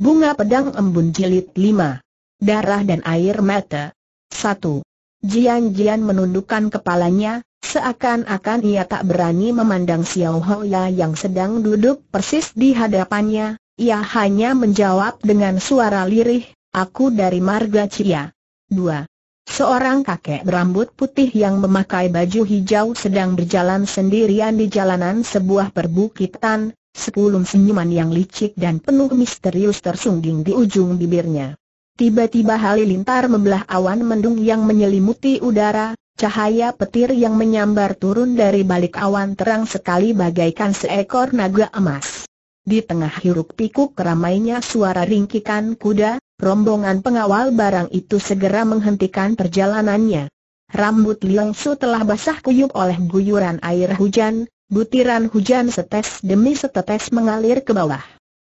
Bunga Pedang Embun Jilid 5. Darah dan Air Mata. 1. Jian-jian menundukkan kepalanya, seakan-akan ia tak berani memandang Xiao ya yang sedang duduk persis di hadapannya, ia hanya menjawab dengan suara lirih, aku dari Marga Cia. 2. Seorang kakek berambut putih yang memakai baju hijau sedang berjalan sendirian di jalanan sebuah perbukitan, Sepuluh senyuman yang licik dan penuh misterius tersungging di ujung bibirnya. Tiba-tiba halilintar membelah awan mendung yang menyelimuti udara, cahaya petir yang menyambar turun dari balik awan terang sekali bagaikan seekor naga emas. Di tengah hiruk pikuk ramainya suara ringkikan kuda, rombongan pengawal barang itu segera menghentikan perjalanannya. Rambut Liang Su telah basah kuyup oleh guyuran air hujan, butiran hujan setes demi setetes mengalir ke bawah.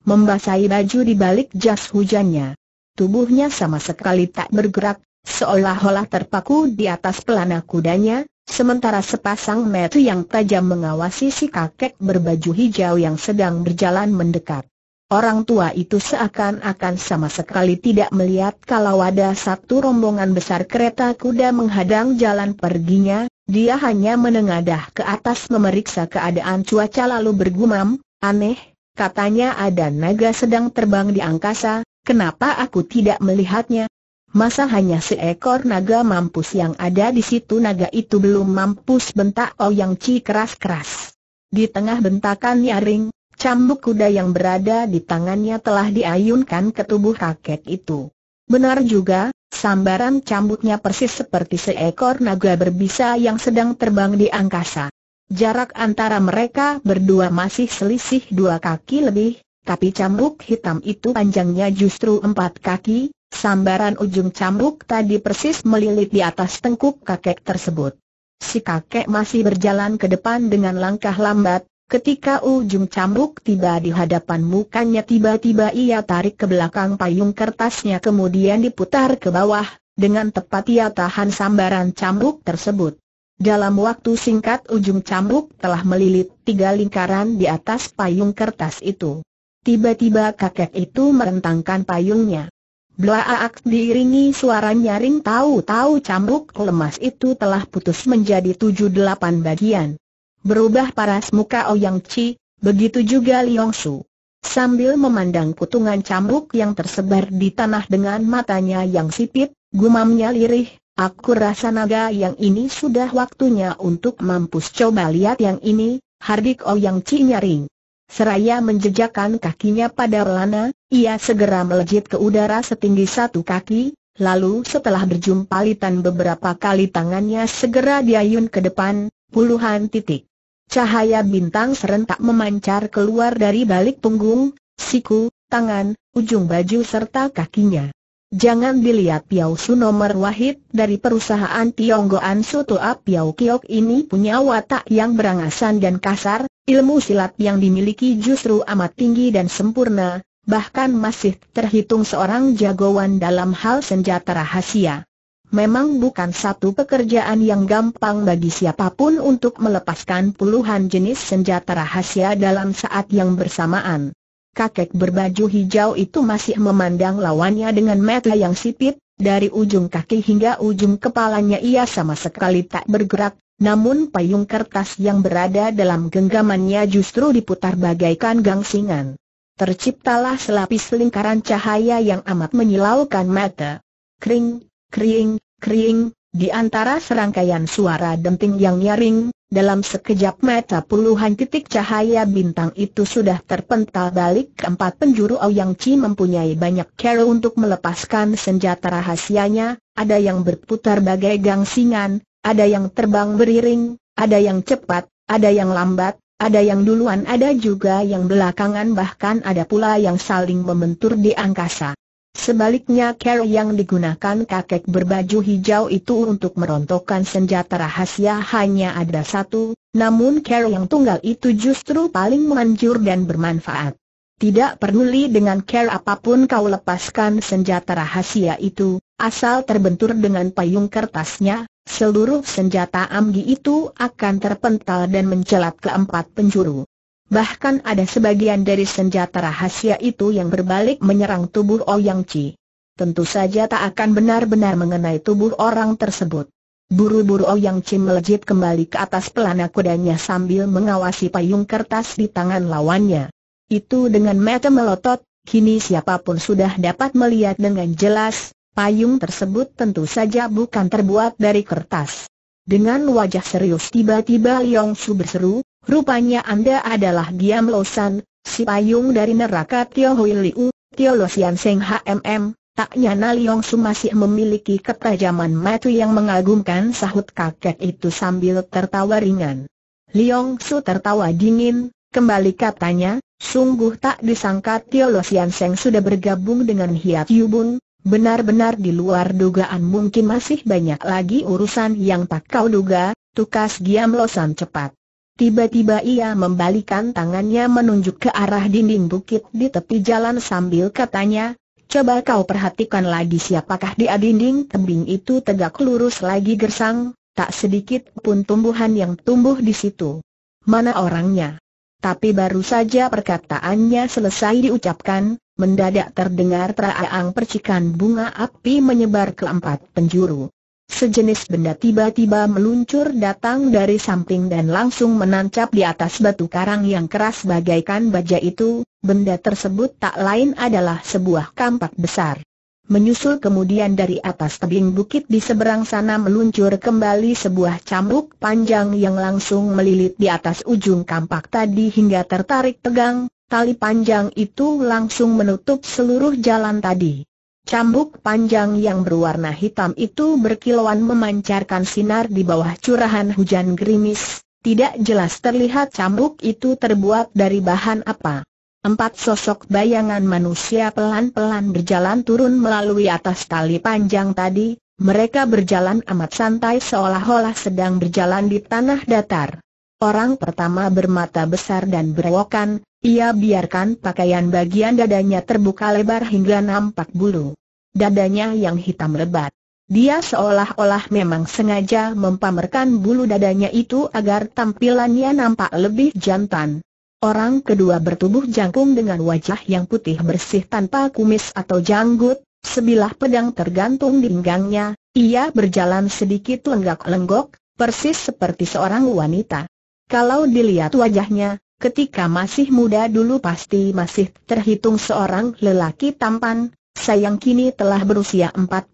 Membasahi baju di balik jas hujannya. Tubuhnya sama sekali tak bergerak, seolah-olah terpaku di atas pelana kudanya, sementara sepasang mata yang tajam mengawasi si kakek berbaju hijau yang sedang berjalan mendekat. Orang tua itu seakan-akan sama sekali tidak melihat kalau ada satu rombongan besar kereta kuda menghadang jalan perginya, dia hanya menengadah ke atas memeriksa keadaan cuaca lalu bergumam, aneh, katanya ada naga sedang terbang di angkasa, kenapa aku tidak melihatnya? Masa hanya seekor naga mampus yang ada di situ naga itu belum mampus bentak Yang Chi keras-keras. Di tengah bentakan nyaring, cambuk kuda yang berada di tangannya telah diayunkan ke tubuh kakek itu. Benar juga, Sambaran cambuknya persis seperti seekor naga berbisa yang sedang terbang di angkasa. Jarak antara mereka berdua masih selisih dua kaki lebih, tapi cambuk hitam itu panjangnya justru empat kaki, sambaran ujung cambuk tadi persis melilit di atas tengkuk kakek tersebut. Si kakek masih berjalan ke depan dengan langkah lambat, Ketika ujung cambuk tiba di hadapan mukanya tiba-tiba ia tarik ke belakang payung kertasnya kemudian diputar ke bawah, dengan tepat ia tahan sambaran cambuk tersebut. Dalam waktu singkat ujung cambuk telah melilit tiga lingkaran di atas payung kertas itu. Tiba-tiba kakek itu merentangkan payungnya. Blaak diiringi suara nyaring tahu-tahu cambuk lemas itu telah putus menjadi tujuh delapan bagian. Berubah paras muka Ouyang Chi, begitu juga Liong Su. Sambil memandang kutungan cambuk yang tersebar di tanah dengan matanya yang sipit, gumamnya lirih, aku rasa naga yang ini sudah waktunya untuk mampus coba lihat yang ini, hardik Ouyang Chi nyaring. Seraya menjejakkan kakinya pada lana, ia segera melejit ke udara setinggi satu kaki, lalu setelah berjumpa berjumpalitan beberapa kali tangannya segera diayun ke depan, puluhan titik. Cahaya bintang serentak memancar keluar dari balik punggung, siku, tangan, ujung baju serta kakinya. Jangan dilihat Piao Su nomor wahid dari perusahaan Tionggoan Soto Piao Kiok ini punya watak yang berangasan dan kasar, ilmu silat yang dimiliki justru amat tinggi dan sempurna, bahkan masih terhitung seorang jagoan dalam hal senjata rahasia. Memang bukan satu pekerjaan yang gampang bagi siapapun untuk melepaskan puluhan jenis senjata rahasia dalam saat yang bersamaan. Kakek berbaju hijau itu masih memandang lawannya dengan mata yang sipit, dari ujung kaki hingga ujung kepalanya ia sama sekali tak bergerak, namun payung kertas yang berada dalam genggamannya justru diputar bagaikan gangsingan. Terciptalah selapis lingkaran cahaya yang amat menyilaukan mata. Kring, kering, kering, di antara serangkaian suara denting yang nyaring, dalam sekejap mata puluhan titik cahaya bintang itu sudah terpental balik ke empat penjuru Yang Chi mempunyai banyak cara untuk melepaskan senjata rahasianya, ada yang berputar bagai gangsingan, ada yang terbang beriring, ada yang cepat, ada yang lambat, ada yang duluan ada juga yang belakangan bahkan ada pula yang saling membentur di angkasa. Sebaliknya ker yang digunakan kakek berbaju hijau itu untuk merontokkan senjata rahasia hanya ada satu, namun ker yang tunggal itu justru paling manjur dan bermanfaat. Tidak peduli dengan ker apapun kau lepaskan senjata rahasia itu, asal terbentur dengan payung kertasnya, seluruh senjata amgi itu akan terpental dan mencelat ke empat penjuru. Bahkan ada sebagian dari senjata rahasia itu yang berbalik menyerang tubuh Ouyang Chi. Tentu saja tak akan benar-benar mengenai tubuh orang tersebut. Buru-buru Ouyang Chi melejit kembali ke atas pelana kudanya sambil mengawasi payung kertas di tangan lawannya. Itu dengan mata melotot, kini siapapun sudah dapat melihat dengan jelas, payung tersebut tentu saja bukan terbuat dari kertas. Dengan wajah serius tiba-tiba Liong Su berseru, Rupanya Anda adalah Giam Losan, si payung dari neraka Tio Hui Liu, Tio Losian Seng HMM, tak nyana Liong Su masih memiliki ketajaman mata yang mengagumkan sahut kakek itu sambil tertawa ringan. Liong Su tertawa dingin, kembali katanya, sungguh tak disangka Tio Losian Seng sudah bergabung dengan Hiat Yubun, benar-benar di luar dugaan mungkin masih banyak lagi urusan yang tak kau duga, tukas Giam Losan cepat. Tiba-tiba ia membalikan tangannya menunjuk ke arah dinding bukit di tepi jalan sambil katanya, Coba kau perhatikan lagi siapakah dia dinding tebing itu tegak lurus lagi gersang, tak sedikit pun tumbuhan yang tumbuh di situ. Mana orangnya? Tapi baru saja perkataannya selesai diucapkan, mendadak terdengar teraang percikan bunga api menyebar ke empat penjuru. Sejenis benda tiba-tiba meluncur datang dari samping dan langsung menancap di atas batu karang yang keras bagaikan baja itu, benda tersebut tak lain adalah sebuah kampak besar. Menyusul kemudian dari atas tebing bukit di seberang sana meluncur kembali sebuah cambuk panjang yang langsung melilit di atas ujung kampak tadi hingga tertarik tegang, tali panjang itu langsung menutup seluruh jalan tadi. Cambuk panjang yang berwarna hitam itu berkilauan memancarkan sinar di bawah curahan hujan gerimis. Tidak jelas terlihat cambuk itu terbuat dari bahan apa. Empat sosok bayangan manusia pelan-pelan berjalan turun melalui atas tali panjang tadi. Mereka berjalan amat santai seolah-olah sedang berjalan di tanah datar. Orang pertama bermata besar dan berewokan, ia biarkan pakaian bagian dadanya terbuka lebar hingga nampak bulu. Dadanya yang hitam lebat. Dia seolah-olah memang sengaja mempamerkan bulu dadanya itu agar tampilannya nampak lebih jantan. Orang kedua bertubuh jangkung dengan wajah yang putih bersih tanpa kumis atau janggut, sebilah pedang tergantung di pinggangnya, ia berjalan sedikit lenggak-lenggok, persis seperti seorang wanita. Kalau dilihat wajahnya, ketika masih muda dulu pasti masih terhitung seorang lelaki tampan, sayang kini telah berusia 45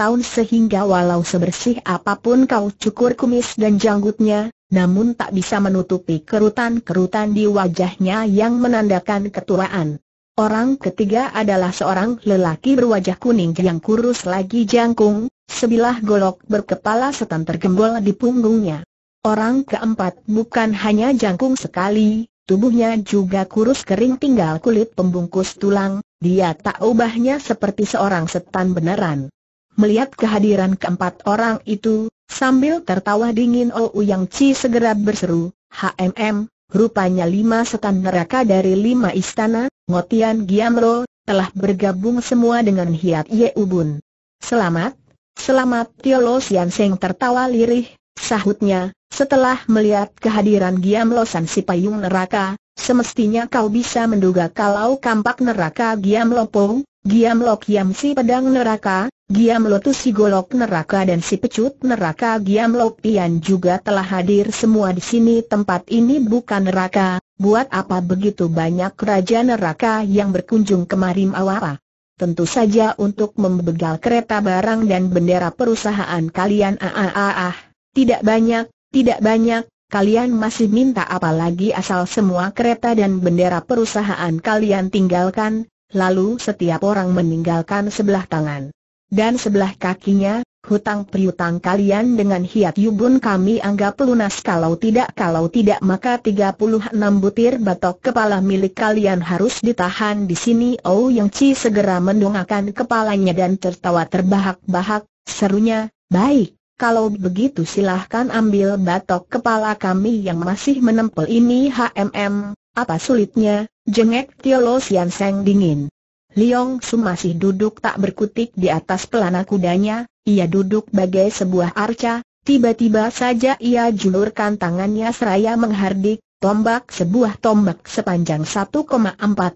tahun sehingga walau sebersih apapun kau cukur kumis dan janggutnya, namun tak bisa menutupi kerutan-kerutan di wajahnya yang menandakan ketuaan. Orang ketiga adalah seorang lelaki berwajah kuning yang kurus lagi jangkung, sebilah golok berkepala setan tergembol di punggungnya. Orang keempat bukan hanya jangkung sekali, tubuhnya juga kurus kering tinggal kulit pembungkus tulang, dia tak ubahnya seperti seorang setan beneran. Melihat kehadiran keempat orang itu, sambil tertawa dingin Ou Yang Chi segera berseru, HMM, rupanya lima setan neraka dari lima istana, Ngotian Giamro, telah bergabung semua dengan Hiat Ye Ubun. Selamat, selamat Lo Sian Seng tertawa lirih, sahutnya, setelah melihat kehadiran Giam Losan si payung neraka, semestinya kau bisa menduga kalau kampak neraka Giam Lopong, Giam Lok Yam si pedang neraka, Giam Lotus si golok neraka dan si pecut neraka Giam Lok Pian juga telah hadir semua di sini tempat ini bukan neraka, buat apa begitu banyak raja neraka yang berkunjung kemari awapa? Tentu saja untuk membegal kereta barang dan bendera perusahaan kalian aaaah, ah ah, ah. Tidak banyak, tidak banyak, kalian masih minta apa lagi asal semua kereta dan bendera perusahaan kalian tinggalkan, lalu setiap orang meninggalkan sebelah tangan dan sebelah kakinya, hutang priutang kalian dengan hiat yubun kami anggap lunas kalau tidak kalau tidak maka 36 butir batok kepala milik kalian harus ditahan di sini Oh Yang Chi segera mendongakkan kepalanya dan tertawa terbahak-bahak, serunya, baik kalau begitu silahkan ambil batok kepala kami yang masih menempel ini HMM, apa sulitnya, jengek Tio Lo Sian Seng dingin. Liong Su masih duduk tak berkutik di atas pelana kudanya, ia duduk bagai sebuah arca, tiba-tiba saja ia julurkan tangannya seraya menghardik, tombak sebuah tombak sepanjang 1,4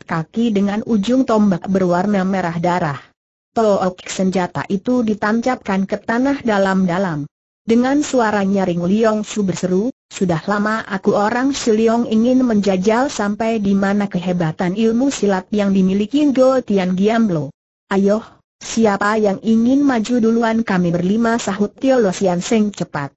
kaki dengan ujung tombak berwarna merah darah. Took senjata itu ditancapkan ke tanah dalam-dalam. Dengan suara nyaring Liong Su berseru, sudah lama aku orang Liong ingin menjajal sampai di mana kehebatan ilmu silat yang dimiliki Go Tian Giamblo. Ayoh, siapa yang ingin maju duluan kami berlima sahut Tio Lo Sian Seng cepat.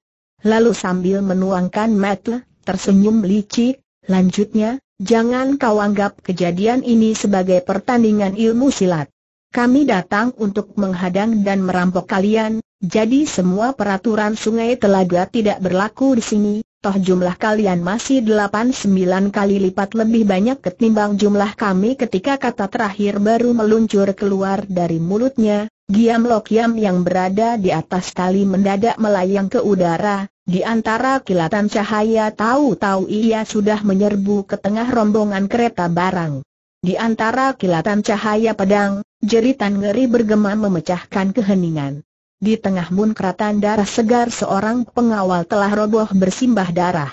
Lalu sambil menuangkan mata, tersenyum licik, lanjutnya, jangan kau anggap kejadian ini sebagai pertandingan ilmu silat. Kami datang untuk menghadang dan merampok kalian, jadi semua peraturan sungai telaga tidak berlaku di sini, toh jumlah kalian masih 8-9 kali lipat lebih banyak ketimbang jumlah kami ketika kata terakhir baru meluncur keluar dari mulutnya, Giam Lokiam yang berada di atas tali mendadak melayang ke udara, di antara kilatan cahaya tahu-tahu ia sudah menyerbu ke tengah rombongan kereta barang. Di antara kilatan cahaya pedang, Jeritan ngeri bergema memecahkan keheningan. Di tengah munkratan darah segar seorang pengawal telah roboh bersimbah darah.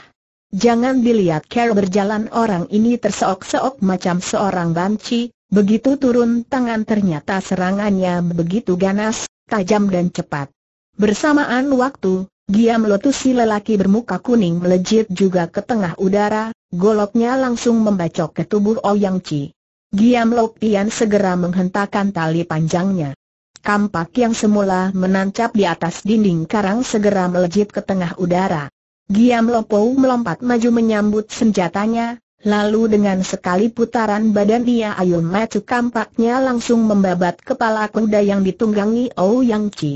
Jangan dilihat Carol berjalan orang ini terseok-seok macam seorang banci, begitu turun tangan ternyata serangannya begitu ganas, tajam dan cepat. Bersamaan waktu, dia melotusi lelaki bermuka kuning melejit juga ke tengah udara, goloknya langsung membacok ke tubuh Ouyang Chi. Giam Lopian Pian segera menghentakkan tali panjangnya. Kampak yang semula menancap di atas dinding karang segera melejit ke tengah udara. Giam Lopou melompat maju menyambut senjatanya, lalu dengan sekali putaran badan dia ayun maju kampaknya langsung membabat kepala kuda yang ditunggangi Ouyang Yang Chi.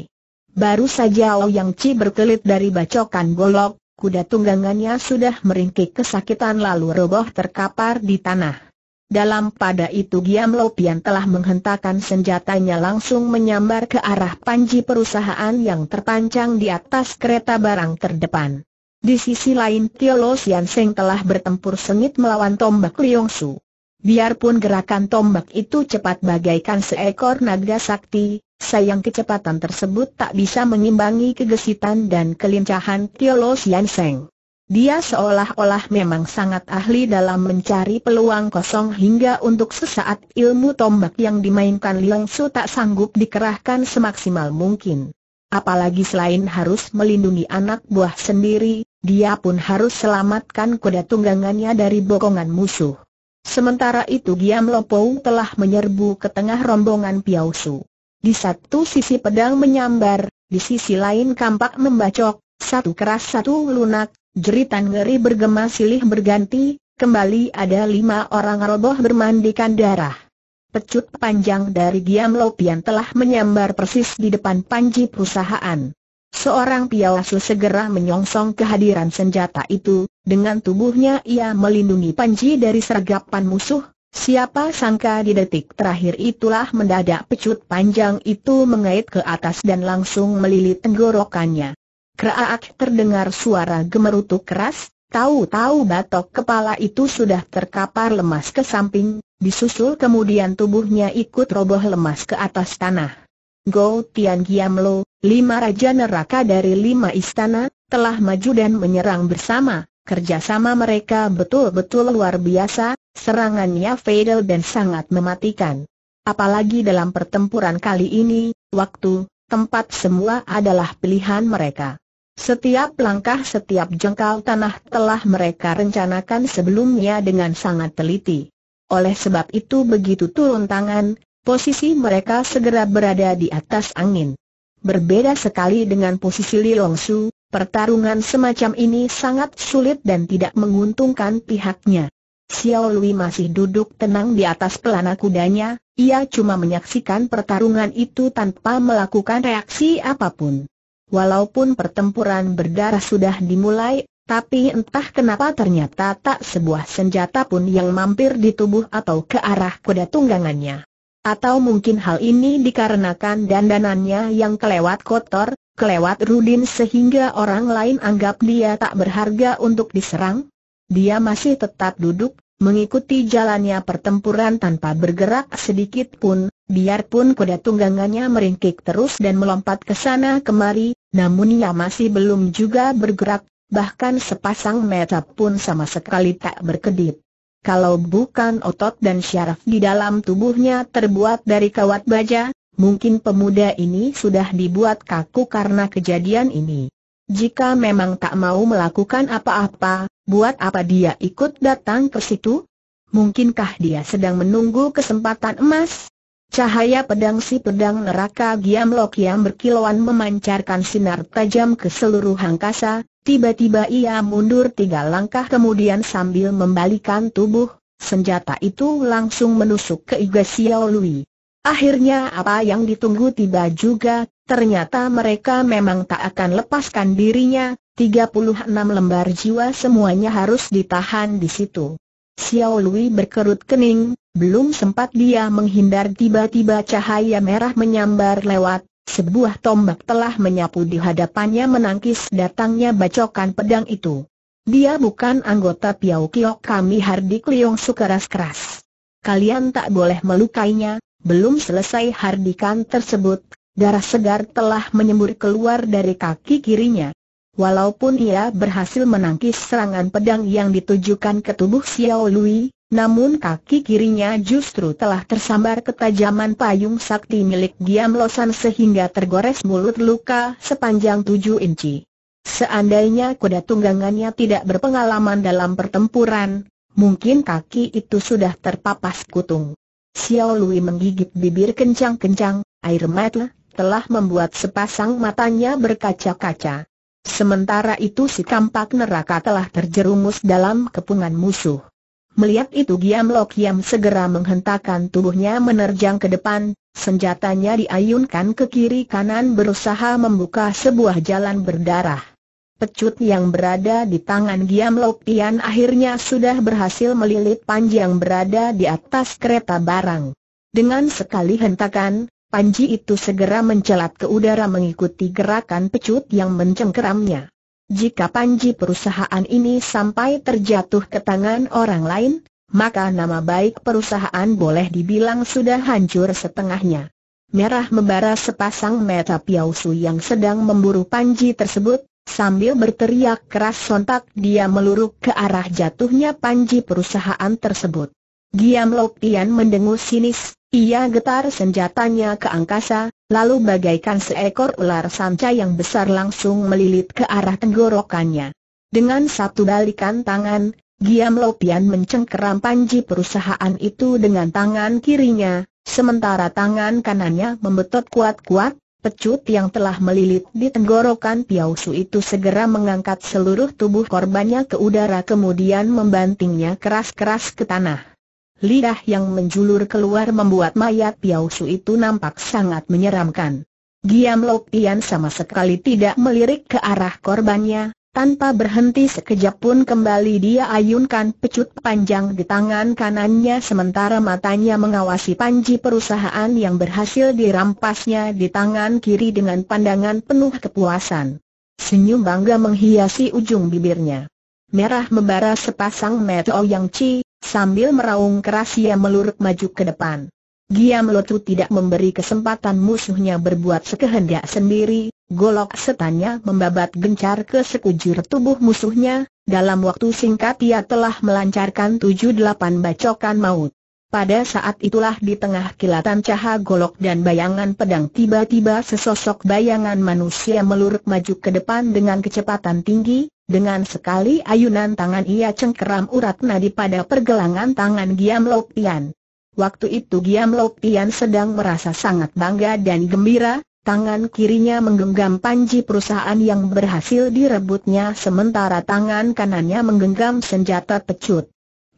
Baru saja Ouyang Yang Chi berkelit dari bacokan golok, kuda tunggangannya sudah meringkik kesakitan lalu roboh terkapar di tanah. Dalam pada itu Giam Lopian telah menghentakkan senjatanya langsung menyambar ke arah panji perusahaan yang terpancang di atas kereta barang terdepan. Di sisi lain Tio Lo Sian Seng telah bertempur sengit melawan tombak Liong Su. Biarpun gerakan tombak itu cepat bagaikan seekor naga sakti, sayang kecepatan tersebut tak bisa mengimbangi kegesitan dan kelincahan Tio Lo Sian Seng. Dia seolah-olah memang sangat ahli dalam mencari peluang kosong hingga untuk sesaat ilmu tombak yang dimainkan Liang Su tak sanggup dikerahkan semaksimal mungkin. Apalagi selain harus melindungi anak buah sendiri, dia pun harus selamatkan kuda tunggangannya dari bokongan musuh. Sementara itu Giam Lopou telah menyerbu ke tengah rombongan Piao Su. Di satu sisi pedang menyambar, di sisi lain kampak membacok, satu keras satu lunak, Jeritan ngeri bergema silih berganti, kembali ada lima orang roboh bermandikan darah. Pecut panjang dari Giam Lopian telah menyambar persis di depan panji perusahaan. Seorang piawasu segera menyongsong kehadiran senjata itu, dengan tubuhnya ia melindungi panji dari sergapan musuh, siapa sangka di detik terakhir itulah mendadak pecut panjang itu mengait ke atas dan langsung melilit tenggorokannya. Kraak terdengar suara gemerutu keras, tahu-tahu batok kepala itu sudah terkapar lemas ke samping, disusul kemudian tubuhnya ikut roboh lemas ke atas tanah. Go Tian Giam lima raja neraka dari lima istana, telah maju dan menyerang bersama, kerjasama mereka betul-betul luar biasa, serangannya fatal dan sangat mematikan. Apalagi dalam pertempuran kali ini, waktu, tempat semua adalah pilihan mereka. Setiap langkah setiap jengkal tanah telah mereka rencanakan sebelumnya dengan sangat teliti. Oleh sebab itu begitu turun tangan, posisi mereka segera berada di atas angin. Berbeda sekali dengan posisi Liong Su, pertarungan semacam ini sangat sulit dan tidak menguntungkan pihaknya. Xiao Lui masih duduk tenang di atas pelana kudanya, ia cuma menyaksikan pertarungan itu tanpa melakukan reaksi apapun. Walaupun pertempuran berdarah sudah dimulai, tapi entah kenapa ternyata tak sebuah senjata pun yang mampir di tubuh atau ke arah kuda tunggangannya. Atau mungkin hal ini dikarenakan dandanannya yang kelewat kotor, kelewat rudin sehingga orang lain anggap dia tak berharga untuk diserang? Dia masih tetap duduk, mengikuti jalannya pertempuran tanpa bergerak sedikit pun, biarpun kuda tunggangannya meringkik terus dan melompat ke sana kemari, namun ia masih belum juga bergerak, bahkan sepasang mata pun sama sekali tak berkedip. Kalau bukan otot dan syaraf di dalam tubuhnya terbuat dari kawat baja, mungkin pemuda ini sudah dibuat kaku karena kejadian ini. Jika memang tak mau melakukan apa-apa, buat apa dia ikut datang ke situ? Mungkinkah dia sedang menunggu kesempatan emas? Cahaya pedang si pedang neraka Giam Lok yang berkilauan memancarkan sinar tajam ke seluruh angkasa, tiba-tiba ia mundur tiga langkah kemudian sambil membalikan tubuh, senjata itu langsung menusuk ke Iga Xiao Lui. Akhirnya apa yang ditunggu tiba juga, ternyata mereka memang tak akan lepaskan dirinya, 36 lembar jiwa semuanya harus ditahan di situ. Xiao Lui berkerut kening, belum sempat dia menghindar tiba-tiba cahaya merah menyambar lewat, sebuah tombak telah menyapu di hadapannya menangkis datangnya bacokan pedang itu. Dia bukan anggota Piau Kiok kami Hardik Liong sukeras keras. Kalian tak boleh melukainya, belum selesai hardikan tersebut, darah segar telah menyembur keluar dari kaki kirinya. Walaupun ia berhasil menangkis serangan pedang yang ditujukan ke tubuh Xiao Lui, namun kaki kirinya justru telah tersambar ketajaman payung sakti milik Giam Losan sehingga tergores mulut luka sepanjang tujuh inci. Seandainya kuda tunggangannya tidak berpengalaman dalam pertempuran, mungkin kaki itu sudah terpapas kutung. Xiao Lui menggigit bibir kencang-kencang, air mata telah membuat sepasang matanya berkaca-kaca. Sementara itu si kampak neraka telah terjerumus dalam kepungan musuh. Melihat itu Giam Lok Yam segera menghentakkan tubuhnya menerjang ke depan, senjatanya diayunkan ke kiri kanan berusaha membuka sebuah jalan berdarah. Pecut yang berada di tangan Giam Lok Tian akhirnya sudah berhasil melilit panji yang berada di atas kereta barang. Dengan sekali hentakan, panji itu segera mencelat ke udara mengikuti gerakan pecut yang mencengkeramnya. Jika panji perusahaan ini sampai terjatuh ke tangan orang lain, maka nama baik perusahaan boleh dibilang sudah hancur setengahnya. Merah membara sepasang mata Piausu yang sedang memburu panji tersebut, sambil berteriak keras sontak dia meluruk ke arah jatuhnya panji perusahaan tersebut. Giam Lopian mendengus sinis, ia getar senjatanya ke angkasa, lalu bagaikan seekor ular sanca yang besar langsung melilit ke arah tenggorokannya. Dengan satu balikan tangan, Giam Lopian mencengkeram panji perusahaan itu dengan tangan kirinya, sementara tangan kanannya membetot kuat-kuat, pecut yang telah melilit di tenggorokan Piausu itu segera mengangkat seluruh tubuh korbannya ke udara kemudian membantingnya keras-keras ke tanah. Lidah yang menjulur keluar membuat mayat Piao Su itu nampak sangat menyeramkan. Giam Lok Pian sama sekali tidak melirik ke arah korbannya, tanpa berhenti sekejap pun kembali dia ayunkan pecut panjang di tangan kanannya sementara matanya mengawasi panji perusahaan yang berhasil dirampasnya di tangan kiri dengan pandangan penuh kepuasan. Senyum bangga menghiasi ujung bibirnya. Merah membara sepasang mata Yang Chi Sambil meraung keras ia meluruk maju ke depan. Giam Lotu tidak memberi kesempatan musuhnya berbuat sekehendak sendiri, golok setannya membabat gencar ke sekujur tubuh musuhnya, dalam waktu singkat ia telah melancarkan tujuh delapan bacokan maut. Pada saat itulah di tengah kilatan cahaya golok dan bayangan pedang tiba-tiba sesosok bayangan manusia meluruk maju ke depan dengan kecepatan tinggi, dengan sekali ayunan tangan ia cengkeram urat nadi pada pergelangan tangan Giam Lok Pian. Waktu itu Giam Lok Pian sedang merasa sangat bangga dan gembira, tangan kirinya menggenggam panji perusahaan yang berhasil direbutnya sementara tangan kanannya menggenggam senjata pecut.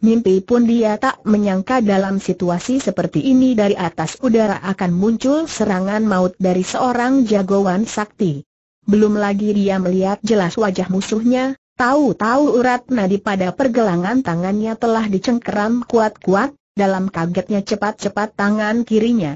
Mimpi pun dia tak menyangka dalam situasi seperti ini dari atas udara akan muncul serangan maut dari seorang jagoan sakti. Belum lagi dia melihat jelas wajah musuhnya, tahu-tahu urat nadi pada pergelangan tangannya telah dicengkeram kuat-kuat, dalam kagetnya cepat-cepat tangan kirinya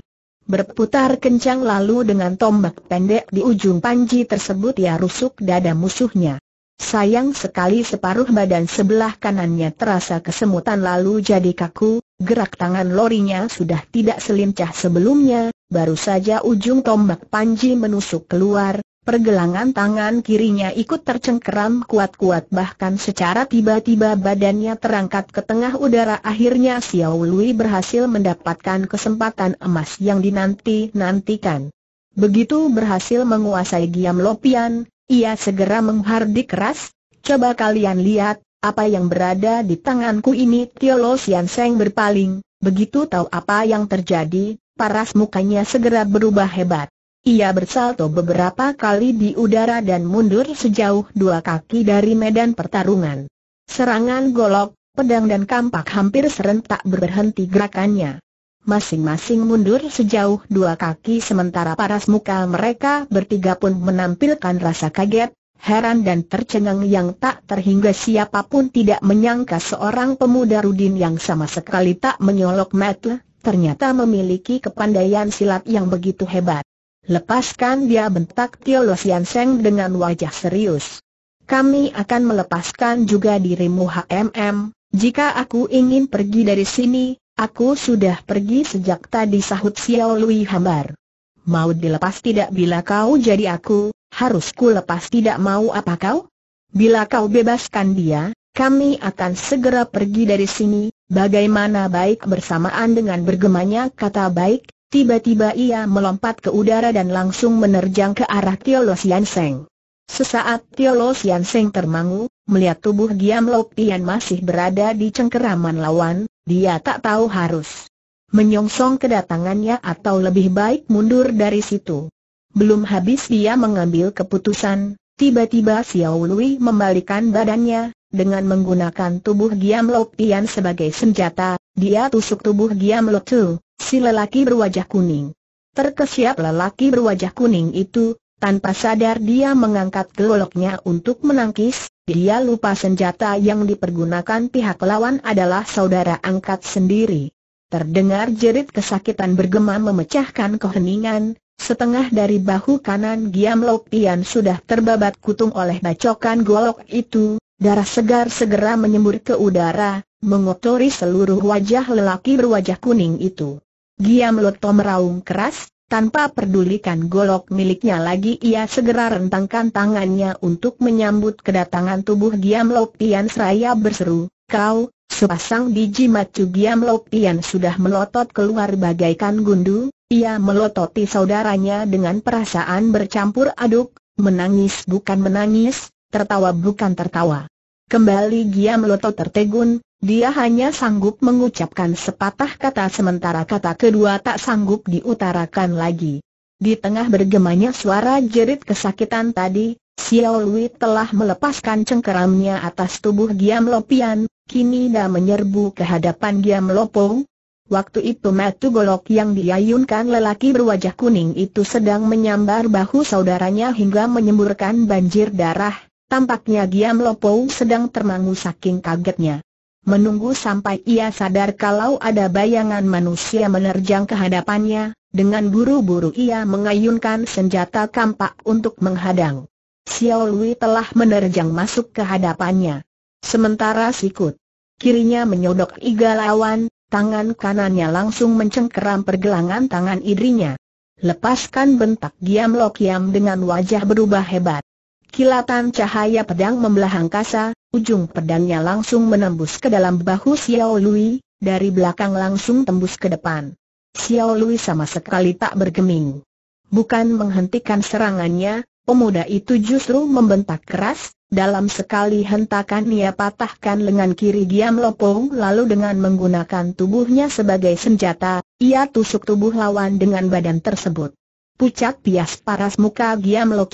berputar kencang lalu dengan tombak pendek di ujung panji tersebut ia rusuk dada musuhnya. Sayang sekali separuh badan sebelah kanannya terasa kesemutan lalu jadi kaku, gerak tangan lorinya sudah tidak selincah sebelumnya, baru saja ujung tombak panji menusuk keluar, Pergelangan tangan kirinya ikut tercengkeram kuat-kuat bahkan secara tiba-tiba badannya terangkat ke tengah udara akhirnya Xiao Lui berhasil mendapatkan kesempatan emas yang dinanti-nantikan. Begitu berhasil menguasai Giam Lopian, ia segera menghardik keras, coba kalian lihat, apa yang berada di tanganku ini Tio Lo Sian Seng berpaling, begitu tahu apa yang terjadi, paras mukanya segera berubah hebat. Ia bersalto beberapa kali di udara dan mundur sejauh dua kaki dari medan pertarungan. Serangan golok, pedang dan kampak hampir serentak berhenti gerakannya. Masing-masing mundur sejauh dua kaki sementara paras muka mereka bertiga pun menampilkan rasa kaget, heran dan tercengang yang tak terhingga siapapun tidak menyangka seorang pemuda Rudin yang sama sekali tak menyolok mata, ternyata memiliki kepandaian silat yang begitu hebat. Lepaskan dia bentak Tio Lo Sian Seng dengan wajah serius. Kami akan melepaskan juga dirimu HMM, jika aku ingin pergi dari sini, aku sudah pergi sejak tadi sahut Xiao Lui hambar. Mau dilepas tidak bila kau jadi aku, harus ku lepas tidak mau apa kau? Bila kau bebaskan dia, kami akan segera pergi dari sini, bagaimana baik bersamaan dengan bergemanya kata baik, Tiba-tiba ia melompat ke udara dan langsung menerjang ke arah Tio Lo Sian Seng. Sesaat Tio Lo Sian Seng termangu, melihat tubuh Giam Lo masih berada di cengkeraman lawan, dia tak tahu harus menyongsong kedatangannya atau lebih baik mundur dari situ. Belum habis dia mengambil keputusan, tiba-tiba Xiao Lui membalikan badannya, dengan menggunakan tubuh Giam Lo sebagai senjata, dia tusuk tubuh Giam Lo Tu si lelaki berwajah kuning. Terkesiap lelaki berwajah kuning itu, tanpa sadar dia mengangkat goloknya untuk menangkis, dia lupa senjata yang dipergunakan pihak lawan adalah saudara angkat sendiri. Terdengar jerit kesakitan bergema memecahkan keheningan, setengah dari bahu kanan Giam Lok sudah terbabat kutung oleh bacokan golok itu, darah segar segera menyembur ke udara, mengotori seluruh wajah lelaki berwajah kuning itu. Giam Loto meraung keras, tanpa pedulikan golok miliknya lagi ia segera rentangkan tangannya untuk menyambut kedatangan tubuh Giam Lopian seraya berseru, Kau, sepasang biji macu Giam Lopian sudah melotot keluar bagaikan gundu, ia melototi saudaranya dengan perasaan bercampur aduk, menangis bukan menangis, tertawa bukan tertawa. Kembali Giam Loto tertegun, dia hanya sanggup mengucapkan sepatah kata sementara kata kedua tak sanggup diutarakan lagi. Di tengah bergemanya suara jerit kesakitan tadi, Xiao Lui telah melepaskan cengkeramnya atas tubuh Giam Lopian, kini dah menyerbu ke hadapan Giam Lopong. Waktu itu metu golok yang diayunkan lelaki berwajah kuning itu sedang menyambar bahu saudaranya hingga menyemburkan banjir darah. Tampaknya Giam Lopou sedang termangu saking kagetnya menunggu sampai ia sadar kalau ada bayangan manusia menerjang kehadapannya, dengan buru-buru ia mengayunkan senjata kampak untuk menghadang. Xiao Lui telah menerjang masuk ke hadapannya. Sementara sikut kirinya menyodok iga lawan, tangan kanannya langsung mencengkeram pergelangan tangan idrinya. Lepaskan bentak diam Lokiam dengan wajah berubah hebat. Kilatan cahaya pedang membelah angkasa, ujung pedangnya langsung menembus ke dalam bahu Xiao Lui, dari belakang langsung tembus ke depan. Xiao Lui sama sekali tak bergeming. Bukan menghentikan serangannya, pemuda itu justru membentak keras, dalam sekali hentakan ia patahkan lengan kiri Giam Lopong lalu dengan menggunakan tubuhnya sebagai senjata, ia tusuk tubuh lawan dengan badan tersebut. Pucat pias paras muka Giam Lo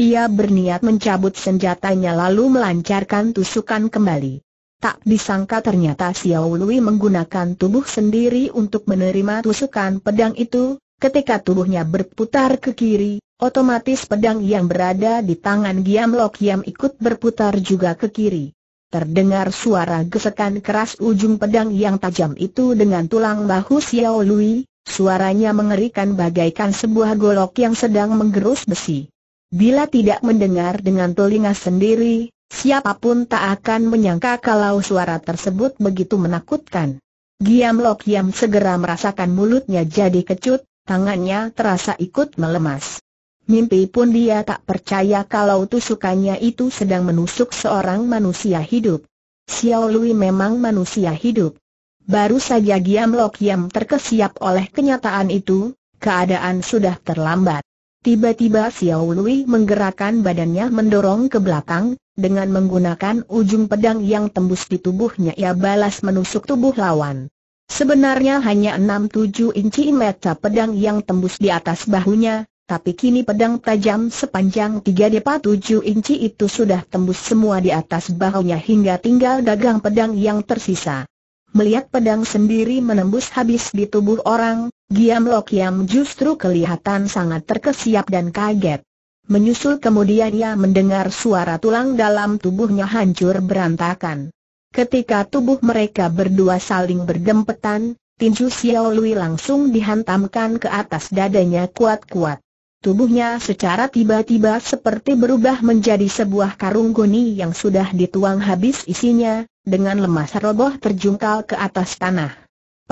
ia berniat mencabut senjatanya lalu melancarkan tusukan kembali. Tak disangka ternyata Xiao Lui menggunakan tubuh sendiri untuk menerima tusukan pedang itu, ketika tubuhnya berputar ke kiri, otomatis pedang yang berada di tangan Giam Lok Yam ikut berputar juga ke kiri. Terdengar suara gesekan keras ujung pedang yang tajam itu dengan tulang bahu Xiao Lui, suaranya mengerikan bagaikan sebuah golok yang sedang menggerus besi. Bila tidak mendengar dengan telinga sendiri, siapapun tak akan menyangka kalau suara tersebut begitu menakutkan. Giam Lok Yam segera merasakan mulutnya jadi kecut, tangannya terasa ikut melemas. Mimpi pun dia tak percaya kalau tusukannya itu sedang menusuk seorang manusia hidup. Xiao Lui memang manusia hidup. Baru saja Giam Lok Yam terkesiap oleh kenyataan itu, keadaan sudah terlambat. Tiba-tiba Xiao Lui menggerakkan badannya mendorong ke belakang, dengan menggunakan ujung pedang yang tembus di tubuhnya ia balas menusuk tubuh lawan. Sebenarnya hanya enam tujuh inci meta pedang yang tembus di atas bahunya, tapi kini pedang tajam sepanjang tiga depa tujuh inci itu sudah tembus semua di atas bahunya hingga tinggal dagang pedang yang tersisa. Melihat pedang sendiri menembus habis di tubuh orang, Giam Lok Yam justru kelihatan sangat terkesiap dan kaget. Menyusul kemudian ia mendengar suara tulang dalam tubuhnya hancur berantakan. Ketika tubuh mereka berdua saling berdempetan, tinju Xiao Lui langsung dihantamkan ke atas dadanya kuat-kuat. Tubuhnya secara tiba-tiba seperti berubah menjadi sebuah karung goni yang sudah dituang habis isinya, dengan lemas roboh terjungkal ke atas tanah.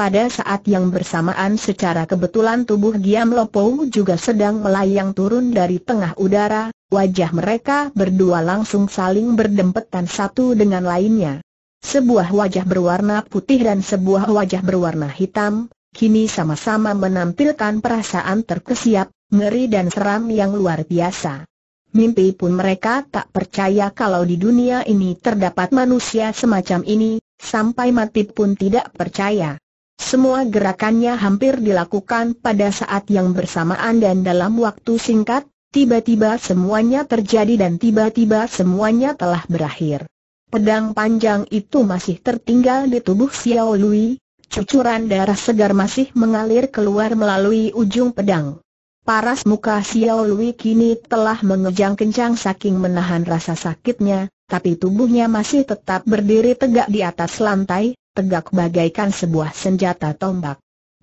Pada saat yang bersamaan secara kebetulan tubuh Giam Lopou juga sedang melayang turun dari tengah udara, wajah mereka berdua langsung saling berdempetan satu dengan lainnya. Sebuah wajah berwarna putih dan sebuah wajah berwarna hitam, kini sama-sama menampilkan perasaan terkesiap, ngeri dan seram yang luar biasa. Mimpi pun mereka tak percaya kalau di dunia ini terdapat manusia semacam ini, sampai mati pun tidak percaya. Semua gerakannya hampir dilakukan pada saat yang bersamaan dan dalam waktu singkat, tiba-tiba semuanya terjadi dan tiba-tiba semuanya telah berakhir. Pedang panjang itu masih tertinggal di tubuh Xiao Lui, cucuran darah segar masih mengalir keluar melalui ujung pedang. Paras muka Xiao Lui kini telah mengejang kencang saking menahan rasa sakitnya, tapi tubuhnya masih tetap berdiri tegak di atas lantai, tegak bagaikan sebuah senjata tombak.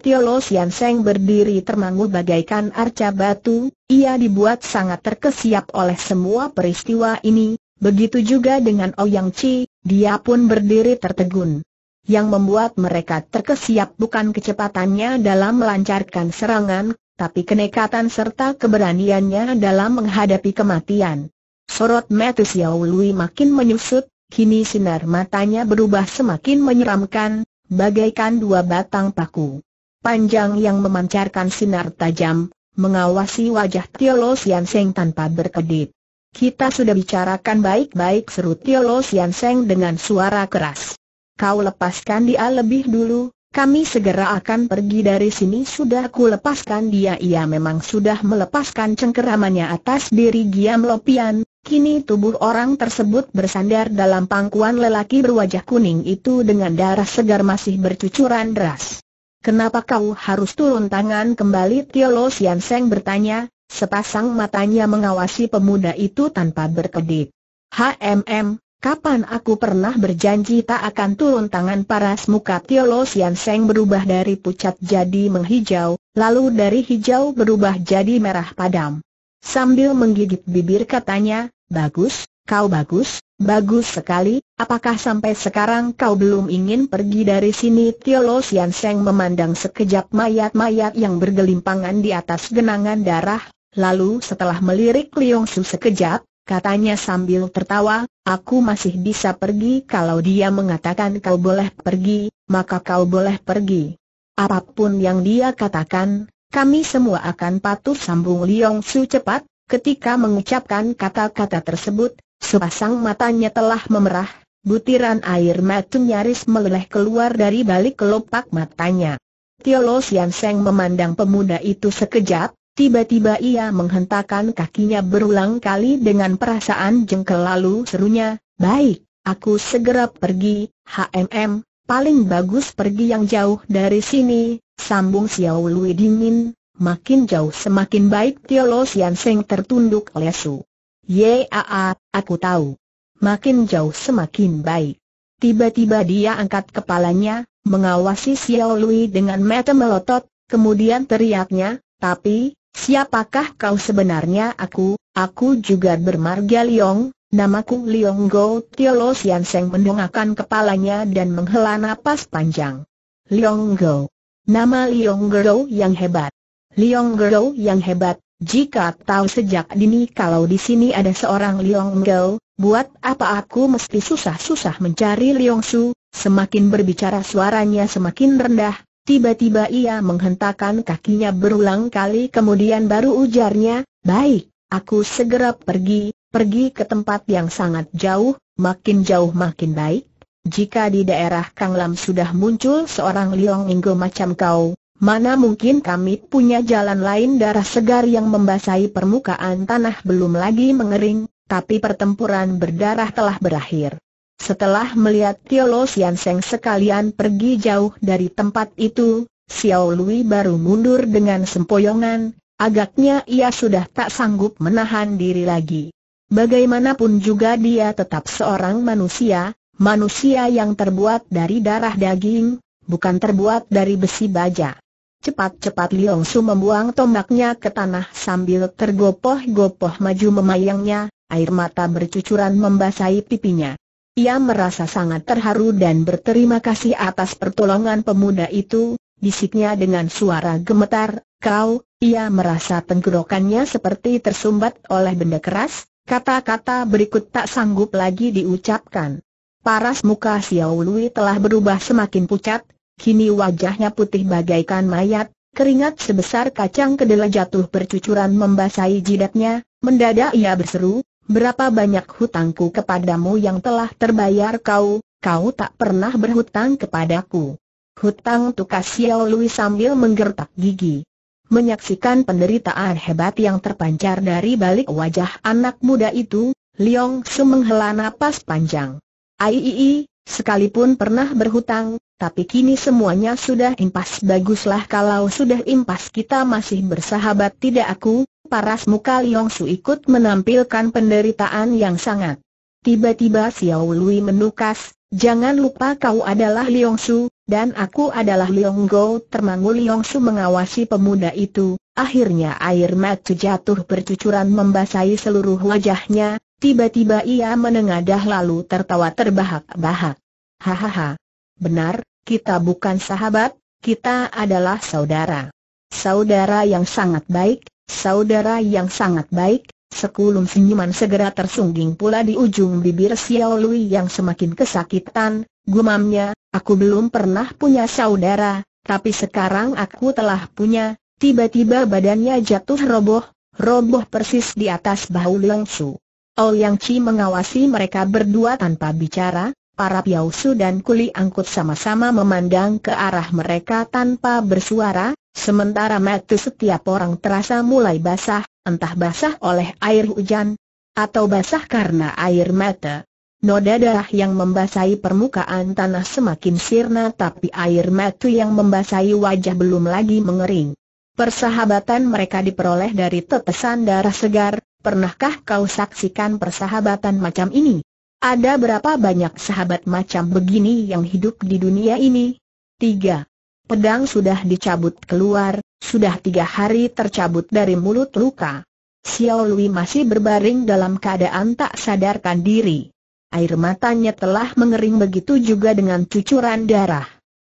Lo Sian Seng berdiri termangu bagaikan arca batu, ia dibuat sangat terkesiap oleh semua peristiwa ini, begitu juga dengan Ouyang oh Chi, dia pun berdiri tertegun. Yang membuat mereka terkesiap bukan kecepatannya dalam melancarkan serangan, tapi kenekatan serta keberaniannya dalam menghadapi kematian. Sorot Matthew Xiao makin menyusut, kini sinar matanya berubah semakin menyeramkan, bagaikan dua batang paku. Panjang yang memancarkan sinar tajam, mengawasi wajah Tielos Sian Seng tanpa berkedip. Kita sudah bicarakan baik-baik seru Tielos Sian Seng dengan suara keras. Kau lepaskan dia lebih dulu, kami segera akan pergi dari sini sudah ku lepaskan dia ia memang sudah melepaskan cengkeramannya atas diri Giam Lopian, Kini tubuh orang tersebut bersandar dalam pangkuan lelaki berwajah kuning itu dengan darah segar masih bercucuran deras. Kenapa kau harus turun tangan kembali Tio Lo Sian Seng bertanya, sepasang matanya mengawasi pemuda itu tanpa berkedip. HMM, kapan aku pernah berjanji tak akan turun tangan paras muka Tio Lo Sian Seng berubah dari pucat jadi menghijau, lalu dari hijau berubah jadi merah padam. Sambil menggigit bibir katanya, Bagus, kau bagus, bagus sekali, apakah sampai sekarang kau belum ingin pergi dari sini? Tio Lo Sian Seng memandang sekejap mayat-mayat yang bergelimpangan di atas genangan darah, lalu setelah melirik Liong Su sekejap, Katanya sambil tertawa, aku masih bisa pergi kalau dia mengatakan kau boleh pergi, maka kau boleh pergi. Apapun yang dia katakan, kami semua akan patuh sambung Liong Su cepat, Ketika mengucapkan kata-kata tersebut, sepasang matanya telah memerah, butiran air mata nyaris meleleh keluar dari balik kelopak matanya. Lo Sian Seng memandang pemuda itu sekejap, tiba-tiba ia menghentakkan kakinya berulang kali dengan perasaan jengkel lalu serunya, Baik, aku segera pergi, HMM, paling bagus pergi yang jauh dari sini, sambung Xiao Lui dingin, makin jauh semakin baik Tio Lo Sian Seng tertunduk lesu. Yaa, aku tahu. Makin jauh semakin baik. Tiba-tiba dia angkat kepalanya, mengawasi Xiao Lui dengan mata melotot, kemudian teriaknya, tapi, siapakah kau sebenarnya aku, aku juga bermarga Liong, namaku Liong Go Tio Lo Sian Seng mendongakkan kepalanya dan menghela napas panjang. Liong Go. Nama Liong Go yang hebat. Liong girl yang hebat, jika tahu sejak dini kalau di sini ada seorang Liong girl. buat apa aku mesti susah-susah mencari Liong Su, semakin berbicara suaranya semakin rendah, tiba-tiba ia menghentakkan kakinya berulang kali kemudian baru ujarnya, baik, aku segera pergi, pergi ke tempat yang sangat jauh, makin jauh makin baik. Jika di daerah Kang Lam sudah muncul seorang Liong Inggo macam kau, Mana mungkin kami punya jalan lain darah segar yang membasahi permukaan tanah belum lagi mengering, tapi pertempuran berdarah telah berakhir. Setelah melihat Lo Sian Seng sekalian pergi jauh dari tempat itu, Xiao Lui baru mundur dengan sempoyongan, agaknya ia sudah tak sanggup menahan diri lagi. Bagaimanapun juga dia tetap seorang manusia, manusia yang terbuat dari darah daging, bukan terbuat dari besi baja. Cepat-cepat Liong Su membuang tombaknya ke tanah sambil tergopoh-gopoh maju memayangnya, air mata bercucuran membasahi pipinya. Ia merasa sangat terharu dan berterima kasih atas pertolongan pemuda itu, bisiknya dengan suara gemetar, kau, ia merasa tenggorokannya seperti tersumbat oleh benda keras, kata-kata berikut tak sanggup lagi diucapkan. Paras muka Xiao Lui telah berubah semakin pucat, Kini wajahnya putih bagaikan mayat, keringat sebesar kacang kedelai jatuh bercucuran membasahi jidatnya, mendadak ia berseru, berapa banyak hutangku kepadamu yang telah terbayar kau, kau tak pernah berhutang kepadaku. Hutang tukas Xiao Louis sambil menggertak gigi. Menyaksikan penderitaan hebat yang terpancar dari balik wajah anak muda itu, Liong Su menghela napas panjang. Aiii, Sekalipun pernah berhutang, tapi kini semuanya sudah impas Baguslah kalau sudah impas kita masih bersahabat tidak aku Paras muka Liong Su ikut menampilkan penderitaan yang sangat Tiba-tiba Xiao Lui menukas Jangan lupa kau adalah Liong Su, dan aku adalah Liong Go Termangu Liong Su mengawasi pemuda itu Akhirnya air mata jatuh bercucuran membasahi seluruh wajahnya Tiba-tiba ia menengadah lalu tertawa terbahak-bahak. Hahaha. Benar, kita bukan sahabat, kita adalah saudara. Saudara yang sangat baik, saudara yang sangat baik, sekulum senyuman segera tersungging pula di ujung bibir Xiao Lui yang semakin kesakitan, gumamnya, aku belum pernah punya saudara, tapi sekarang aku telah punya, tiba-tiba badannya jatuh roboh, roboh persis di atas bahu Leng Su. Ouyang Chi mengawasi mereka berdua tanpa bicara, para Piausu dan kuli angkut sama-sama memandang ke arah mereka tanpa bersuara, sementara mata setiap orang terasa mulai basah, entah basah oleh air hujan, atau basah karena air mata. Noda darah yang membasahi permukaan tanah semakin sirna tapi air mata yang membasahi wajah belum lagi mengering. Persahabatan mereka diperoleh dari tetesan darah segar, pernahkah kau saksikan persahabatan macam ini? Ada berapa banyak sahabat macam begini yang hidup di dunia ini? Tiga. Pedang sudah dicabut keluar, sudah tiga hari tercabut dari mulut luka. Xiao Lui masih berbaring dalam keadaan tak sadarkan diri. Air matanya telah mengering begitu juga dengan cucuran darah.